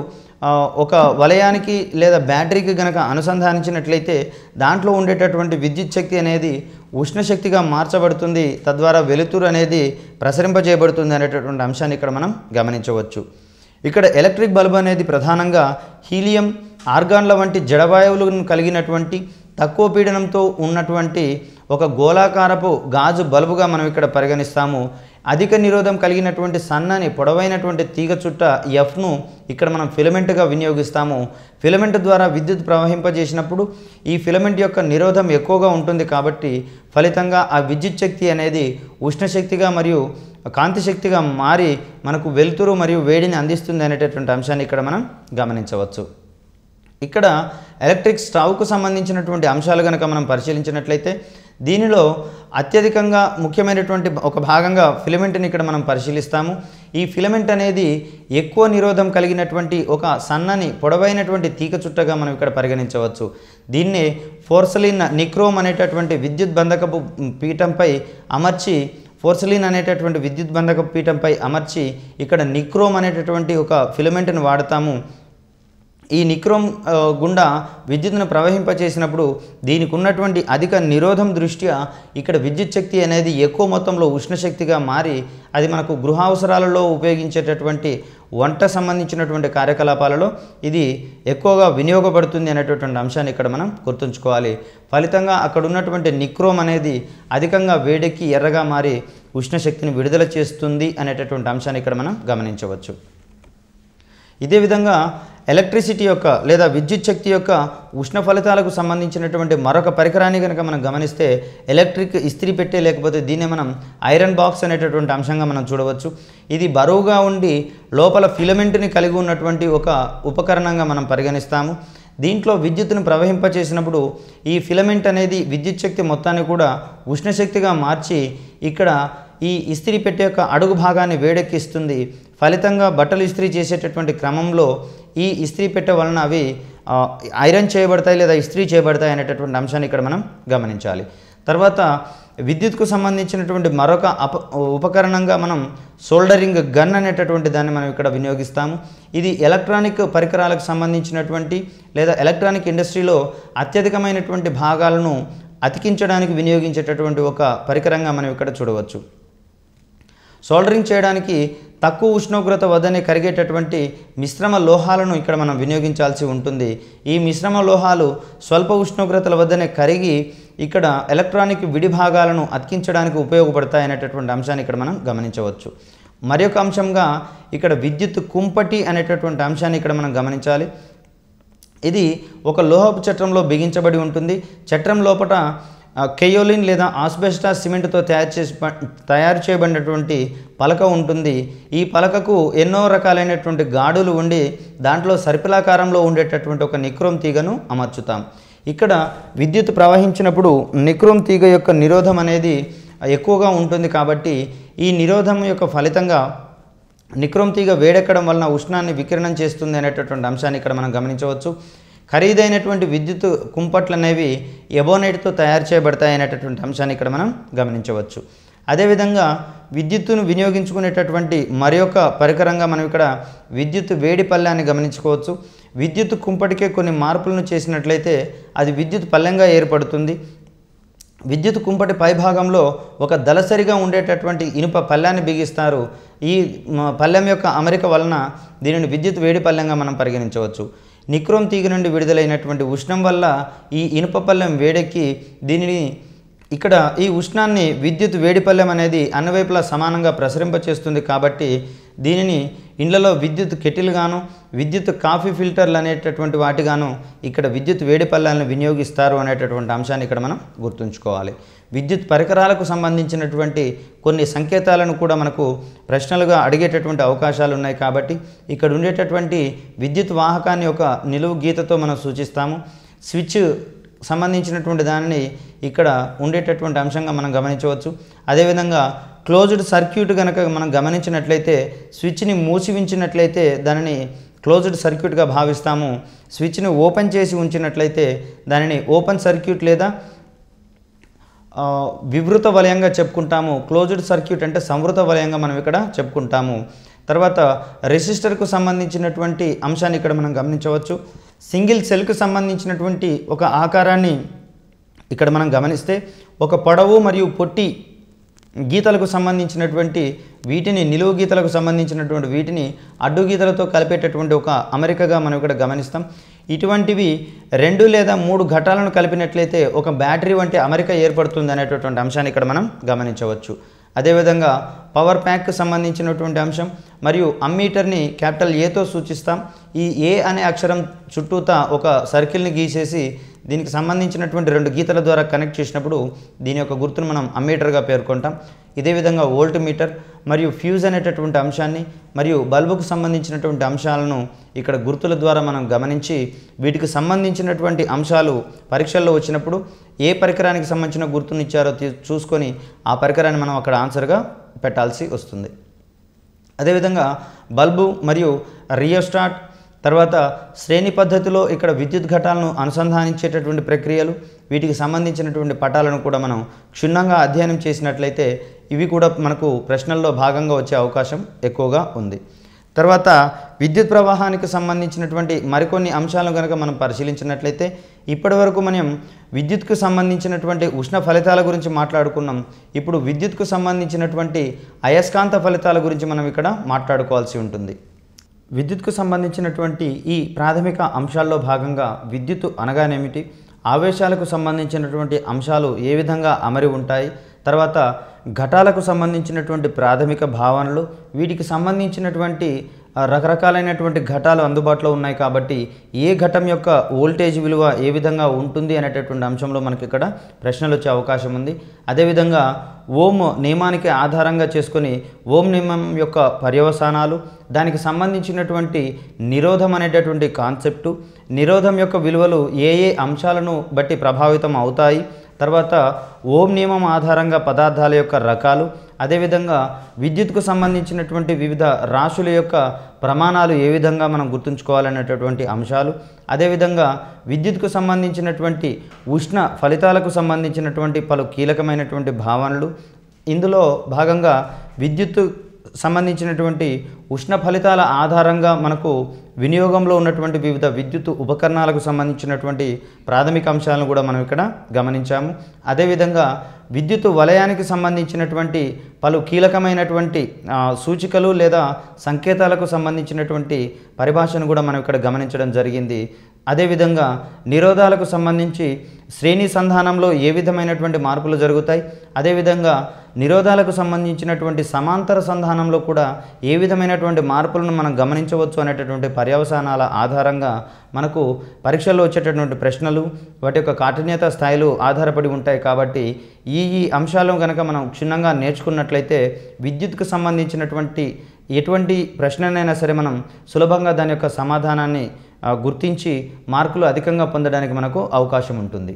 ఒక వలయానికి లేదా బ్యాటరీకి గనక అనుసంధానించినట్లయితే దాంట్లో ఉండేటటువంటి విద్యుత్ శక్తి అనేది ఉష్ణశక్తిగా మార్చబడుతుంది తద్వారా వెలుతురు అనేది ప్రసరింపజేయబడుతుంది అనేటటువంటి అంశాన్ని ఇక్కడ మనం గమనించవచ్చు ఇక్కడ ఎలక్ట్రిక్ బల్బు అనేది ప్రధానంగా హీలియం ఆర్గాన్ల వంటి జడవాయువులను కలిగినటువంటి తక్కువ పీడనంతో ఉన్నటువంటి ఒక గోళాకారపు గాజు బల్బుగా మనం ఇక్కడ పరిగణిస్తాము అధిక నిరోధం కలిగినటువంటి సన్నని పొడవైనటువంటి తీగ చుట్ట ఎఫ్ను ఇక్కడ మనం ఫిలమెంట్గా వినియోగిస్తాము ఫిలమెంట్ ద్వారా విద్యుత్ ప్రవహింపజేసినప్పుడు ఈ ఫిలమెంట్ యొక్క నిరోధం ఎక్కువగా ఉంటుంది కాబట్టి ఫలితంగా ఆ విద్యుత్ శక్తి అనేది ఉష్ణశక్తిగా మరియు కాంతి శక్తిగా మారి మనకు వెలుతురు మరియు వేడిని అందిస్తుంది అనేటటువంటి అంశాన్ని ఇక్కడ మనం గమనించవచ్చు ఇక్కడ ఎలక్ట్రిక్ స్టవ్కు సంబంధించినటువంటి అంశాలు కనుక మనం పరిశీలించినట్లయితే దీనిలో అత్యధికంగా ముఖ్యమైనటువంటి ఒక భాగంగా ఫిలమెంట్ని ఇక్కడ మనం పరిశీలిస్తాము ఈ ఫిలమెంట్ అనేది ఎక్కువ నిరోధం కలిగినటువంటి ఒక సన్నని పొడవైనటువంటి తీగ చుట్టగా మనం ఇక్కడ పరిగణించవచ్చు దీన్నే ఫోర్సలిన్ నిక్రోమ్ అనేటటువంటి విద్యుత్ బంధకపు పీఠంపై అమర్చి ఫోర్సలిన్ అనేటటువంటి విద్యుత్ బంధక పీఠంపై అమర్చి ఇక్కడ నిక్రోమ్ అనేటటువంటి ఒక ఫిలమెంట్ని వాడతాము ఈ నిక్రోమ్ గుండా విద్యుత్ను ప్రవహింపచేసినప్పుడు దీనికి ఉన్నటువంటి అధిక నిరోధం దృష్ట్యా ఇక్కడ విద్యుత్ శక్తి అనేది ఎక్కువ మొత్తంలో ఉష్ణశక్తిగా మారి అది మనకు గృహ అవసరాలలో ఉపయోగించేటటువంటి వంట సంబంధించినటువంటి కార్యకలాపాలలో ఇది ఎక్కువగా వినియోగపడుతుంది అనేటటువంటి అంశాన్ని ఇక్కడ మనం గుర్తుంచుకోవాలి ఫలితంగా అక్కడ ఉన్నటువంటి నిక్రోమ్ అనేది అధికంగా వేడెక్కి ఎర్రగా మారి ఉష్ణశక్తిని విడుదల చేస్తుంది అనేటటువంటి అంశాన్ని ఇక్కడ మనం గమనించవచ్చు ఇదే విధంగా ఎలక్ట్రిసిటీ యొక్క లేదా విద్యుత్ శక్తి యొక్క ఉష్ణ ఫలితాలకు సంబంధించినటువంటి మరొక పరికరాన్ని కనుక మనం గమనిస్తే ఎలక్ట్రిక్ ఇస్త్రీ పెట్టే లేకపోతే దీన్నే మనం ఐరన్ బాక్స్ అనేటటువంటి అంశంగా మనం చూడవచ్చు ఇది బరువుగా ఉండి లోపల ఫిలమెంట్ని కలిగి ఉన్నటువంటి ఒక ఉపకరణంగా మనం పరిగణిస్తాము దీంట్లో విద్యుత్తును ప్రవహింపచేసినప్పుడు ఈ ఫిలమెంట్ అనేది విద్యుత్ శక్తి మొత్తాన్ని కూడా ఉష్ణశక్తిగా మార్చి ఇక్కడ ఈ ఇస్త్రీ పెట్టే యొక్క అడుగు భాగాన్ని వేడెక్కిస్తుంది ఫలితంగా బట్టలు ఇస్త్రీ చేసేటటువంటి క్రమంలో ఈ ఇస్త్రీ పెట్ట వలన అవి ఐరన్ చేయబడతాయి లేదా ఇస్త్రీ చేయబడతాయి అనేటటువంటి అంశాన్ని ఇక్కడ మనం గమనించాలి తర్వాత విద్యుత్కు సంబంధించినటువంటి మరొక అప ఉపకరణంగా మనం సోల్డరింగ్ గన్ అనేటటువంటి దాన్ని మనం ఇక్కడ వినియోగిస్తాము ఇది ఎలక్ట్రానిక్ పరికరాలకు సంబంధించినటువంటి లేదా ఎలక్ట్రానిక్ ఇండస్ట్రీలో అత్యధికమైనటువంటి భాగాలను అతికించడానికి వినియోగించేటటువంటి ఒక పరికరంగా మనం ఇక్కడ చూడవచ్చు సోల్డరింగ్ చేయడానికి తక్కువ ఉష్ణోగ్రత వద్దనే కరిగేటటువంటి మిశ్రమ లోహాలను ఇక్కడ మనం వినియోగించాల్సి ఉంటుంది ఈ మిశ్రమ లోహాలు స్వల్ప ఉష్ణోగ్రతల వద్దనే కరిగి ఇక్కడ ఎలక్ట్రానిక్ విడిభాగాలను అతికించడానికి ఉపయోగపడతాయనేటటువంటి అంశాన్ని ఇక్కడ మనం గమనించవచ్చు ఒక అంశంగా ఇక్కడ విద్యుత్ కుంపటి అనేటటువంటి అంశాన్ని ఇక్కడ మనం గమనించాలి ఇది ఒక లోహపు చట్రంలో బిగించబడి ఉంటుంది చట్రం లోపల కెయోలిన్ లేదా ఆస్బెస్టా సిమెంట్తో తయారు చేసి తయారు చేయబడినటువంటి పలక ఉంటుంది ఈ పలకకు ఎన్నో రకాలైనటువంటి గాడులు ఉండి దాంట్లో సరిపిలాకారంలో ఉండేటటువంటి ఒక నిక్రోమ్ తీగను అమర్చుతాం ఇక్కడ విద్యుత్ ప్రవహించినప్పుడు నిక్రోమ్ తీగ యొక్క నిరోధం అనేది ఎక్కువగా ఉంటుంది కాబట్టి ఈ నిరోధం యొక్క ఫలితంగా నిక్రోమ్ తీగ వేడెక్కడం వలన ఉష్ణాన్ని వికిరణం చేస్తుంది అనేటటువంటి అంశాన్ని ఇక్కడ మనం గమనించవచ్చు ఖరీదైనటువంటి విద్యుత్ కుంపట్లు అనేవి ఎబోనైట్తో తయారు చేయబడతాయి అనేటటువంటి అంశాన్ని ఇక్కడ మనం గమనించవచ్చు అదేవిధంగా విద్యుత్తును వినియోగించుకునేటటువంటి మరి యొక్క పరికరంగా మనం ఇక్కడ విద్యుత్ వేడి పల్లెని గమనించుకోవచ్చు విద్యుత్ కుంపటికే కొన్ని మార్పులను చేసినట్లయితే అది విద్యుత్ పల్లెంగా ఏర్పడుతుంది విద్యుత్ కుంపటి పైభాగంలో ఒక దలసరిగా ఉండేటటువంటి ఇనుప పళ్ళాన్ని బిగిస్తారు ఈ పళ్ళెం యొక్క అమరిక వలన దీనిని విద్యుత్ వేడి పళ్ళెంగా మనం పరిగణించవచ్చు నిక్రోమ్ తీగ నుండి విడుదలైనటువంటి ఉష్ణం వల్ల ఈ ఇనుప పళ్ళెం వేడెక్కి దీనిని ఇక్కడ ఈ ఉష్ణాన్ని విద్యుత్ వేడిపల్లెం అనేది అన్నవైపులా సమానంగా ప్రసరింపచేస్తుంది కాబట్టి దీనిని ఇండ్లలో విద్యుత్ కెటిల్ గాను విద్యుత్ కాఫీ ఫిల్టర్లు అనేటటువంటి వాటిగాను ఇక్కడ విద్యుత్ వేడి పళ్ళాలను వినియోగిస్తారు అనేటటువంటి అంశాన్ని ఇక్కడ మనం గుర్తుంచుకోవాలి విద్యుత్ పరికరాలకు సంబంధించినటువంటి కొన్ని సంకేతాలను కూడా మనకు ప్రశ్నలుగా అడిగేటటువంటి అవకాశాలు ఉన్నాయి కాబట్టి ఇక్కడ ఉండేటటువంటి విద్యుత్ వాహకాన్ని ఒక నిలువు గీతతో మనం సూచిస్తాము స్విచ్ సంబంధించినటువంటి దానిని ఇక్కడ ఉండేటటువంటి అంశంగా మనం గమనించవచ్చు అదేవిధంగా క్లోజ్డ్ సర్క్యూట్ కనుక మనం గమనించినట్లయితే స్విచ్ని మూసివించినట్లయితే దానిని క్లోజ్డ్ సర్క్యూట్గా భావిస్తాము స్విచ్ని ఓపెన్ చేసి ఉంచినట్లయితే దానిని ఓపెన్ సర్క్యూట్ లేదా వివృత వలయంగా చెప్పుకుంటాము క్లోజ్డ్ సర్క్యూట్ అంటే సంవృత వలయంగా మనం ఇక్కడ చెప్పుకుంటాము తర్వాత రెసిస్టర్కు సంబంధించినటువంటి అంశాన్ని ఇక్కడ మనం గమనించవచ్చు సింగిల్ సెల్కు సంబంధించినటువంటి ఒక ఆకారాన్ని ఇక్కడ మనం గమనిస్తే ఒక పొడవు మరియు పొట్టి గీతలకు సంబంధించినటువంటి వీటిని నిలువు గీతలకు సంబంధించినటువంటి వీటిని అడ్డు గీతలతో కలిపేటటువంటి ఒక అమెరికగా మనం ఇక్కడ గమనిస్తాం ఇటువంటివి రెండు లేదా మూడు ఘటాలను కలిపినట్లయితే ఒక బ్యాటరీ వంటి అమెరిక ఏర్పడుతుంది అనేటటువంటి అంశాన్ని ఇక్కడ మనం గమనించవచ్చు అదేవిధంగా పవర్ ప్యాక్కు సంబంధించినటువంటి అంశం మరియు అమ్మీటర్ని క్యాపిటల్ ఏతో సూచిస్తాం ఈ ఏ అనే అక్షరం చుట్టూతా ఒక సర్కిల్ని గీసేసి దీనికి సంబంధించినటువంటి రెండు గీతల ద్వారా కనెక్ట్ చేసినప్పుడు దీని యొక్క గుర్తును మనం అమ్మీటర్గా పేర్కొంటాం ఇదే విధంగా మీటర్ మరియు ఫ్యూజ్ అనేటటువంటి అంశాన్ని మరియు బల్బుకు సంబంధించినటువంటి అంశాలను ఇక్కడ గుర్తుల ద్వారా మనం గమనించి వీటికి సంబంధించినటువంటి అంశాలు పరీక్షల్లో వచ్చినప్పుడు ఏ పరికరానికి సంబంధించిన గుర్తును ఇచ్చారో చూసుకొని ఆ పరికరాన్ని మనం అక్కడ ఆన్సర్గా పెట్టాల్సి వస్తుంది అదేవిధంగా బల్బు మరియు రియోస్టాట్ తర్వాత శ్రేణి పద్ధతిలో ఇక్కడ విద్యుత్ ఘటాలను అనుసంధానించేటటువంటి ప్రక్రియలు వీటికి సంబంధించినటువంటి పటాలను కూడా మనం క్షుణ్ణంగా అధ్యయనం చేసినట్లయితే ఇవి కూడా మనకు ప్రశ్నల్లో భాగంగా వచ్చే అవకాశం ఎక్కువగా ఉంది తర్వాత విద్యుత్ ప్రవాహానికి సంబంధించినటువంటి మరికొన్ని అంశాలను కనుక మనం పరిశీలించినట్లయితే ఇప్పటి వరకు మనం విద్యుత్కు సంబంధించినటువంటి ఉష్ణ ఫలితాల గురించి మాట్లాడుకున్నాం ఇప్పుడు విద్యుత్కు సంబంధించినటువంటి అయస్కాంత ఫలితాల గురించి మనం ఇక్కడ మాట్లాడుకోవాల్సి ఉంటుంది విద్యుత్కు సంబంధించినటువంటి ఈ ప్రాథమిక అంశాల్లో భాగంగా విద్యుత్తు అనగానేమిటి ఆవేశాలకు సంబంధించినటువంటి అంశాలు ఏ విధంగా అమరి ఉంటాయి తర్వాత ఘటాలకు సంబంధించినటువంటి ప్రాథమిక భావనలు వీటికి సంబంధించినటువంటి రకరకాలైనటువంటి ఘటాలు అందుబాటులో ఉన్నాయి కాబట్టి ఏ ఘటం యొక్క ఓల్టేజ్ విలువ ఏ విధంగా ఉంటుంది అనేటటువంటి అంశంలో మనకి ఇక్కడ ప్రశ్నలు వచ్చే అవకాశం ఉంది అదేవిధంగా ఓం నియమానికి ఆధారంగా చేసుకొని ఓం నియమం యొక్క పర్యవసానాలు దానికి సంబంధించినటువంటి నిరోధం అనేటటువంటి కాన్సెప్టు నిరోధం యొక్క విలువలు ఏ ఏ అంశాలను బట్టి ప్రభావితం అవుతాయి తర్వాత ఓం నియమం ఆధారంగా పదార్థాల యొక్క రకాలు అదేవిధంగా విద్యుత్కు సంబంధించినటువంటి వివిధ రాశుల యొక్క ప్రమాణాలు ఏ విధంగా మనం గుర్తుంచుకోవాలనేటటువంటి అంశాలు అదేవిధంగా విద్యుత్కు సంబంధించినటువంటి ఉష్ణ ఫలితాలకు సంబంధించినటువంటి పలు కీలకమైనటువంటి భావనలు ఇందులో భాగంగా విద్యుత్ సంబంధించినటువంటి ఉష్ణ ఫలితాల ఆధారంగా మనకు వినియోగంలో ఉన్నటువంటి వివిధ విద్యుత్ ఉపకరణాలకు సంబంధించినటువంటి ప్రాథమిక అంశాలను కూడా మనం ఇక్కడ గమనించాము అదేవిధంగా విద్యుత్ వలయానికి సంబంధించినటువంటి పలు కీలకమైనటువంటి సూచికలు లేదా సంకేతాలకు సంబంధించినటువంటి పరిభాషను కూడా మనం ఇక్కడ గమనించడం జరిగింది అదేవిధంగా నిరోధాలకు సంబంధించి శ్రేణి సంధానంలో ఏ విధమైనటువంటి మార్పులు జరుగుతాయి అదేవిధంగా నిరోధాలకు సంబంధించినటువంటి సమాంతర సంధానంలో కూడా ఏ విధమైనటువంటి మార్పులను మనం గమనించవచ్చు అనేటటువంటి పర్యవసానాల ఆధారంగా మనకు పరీక్షల్లో వచ్చేటటువంటి ప్రశ్నలు వాటి యొక్క కాఠిన్యత స్థాయిలు ఆధారపడి ఉంటాయి కాబట్టి ఈ ఈ అంశాలను కనుక మనం క్షుణ్ణంగా నేర్చుకున్నట్లయితే విద్యుత్కు సంబంధించినటువంటి ఎటువంటి ప్రశ్ననైనా సరే మనం సులభంగా దాని యొక్క సమాధానాన్ని గుర్తించి మార్కులు అధికంగా పొందడానికి మనకు అవకాశం ఉంటుంది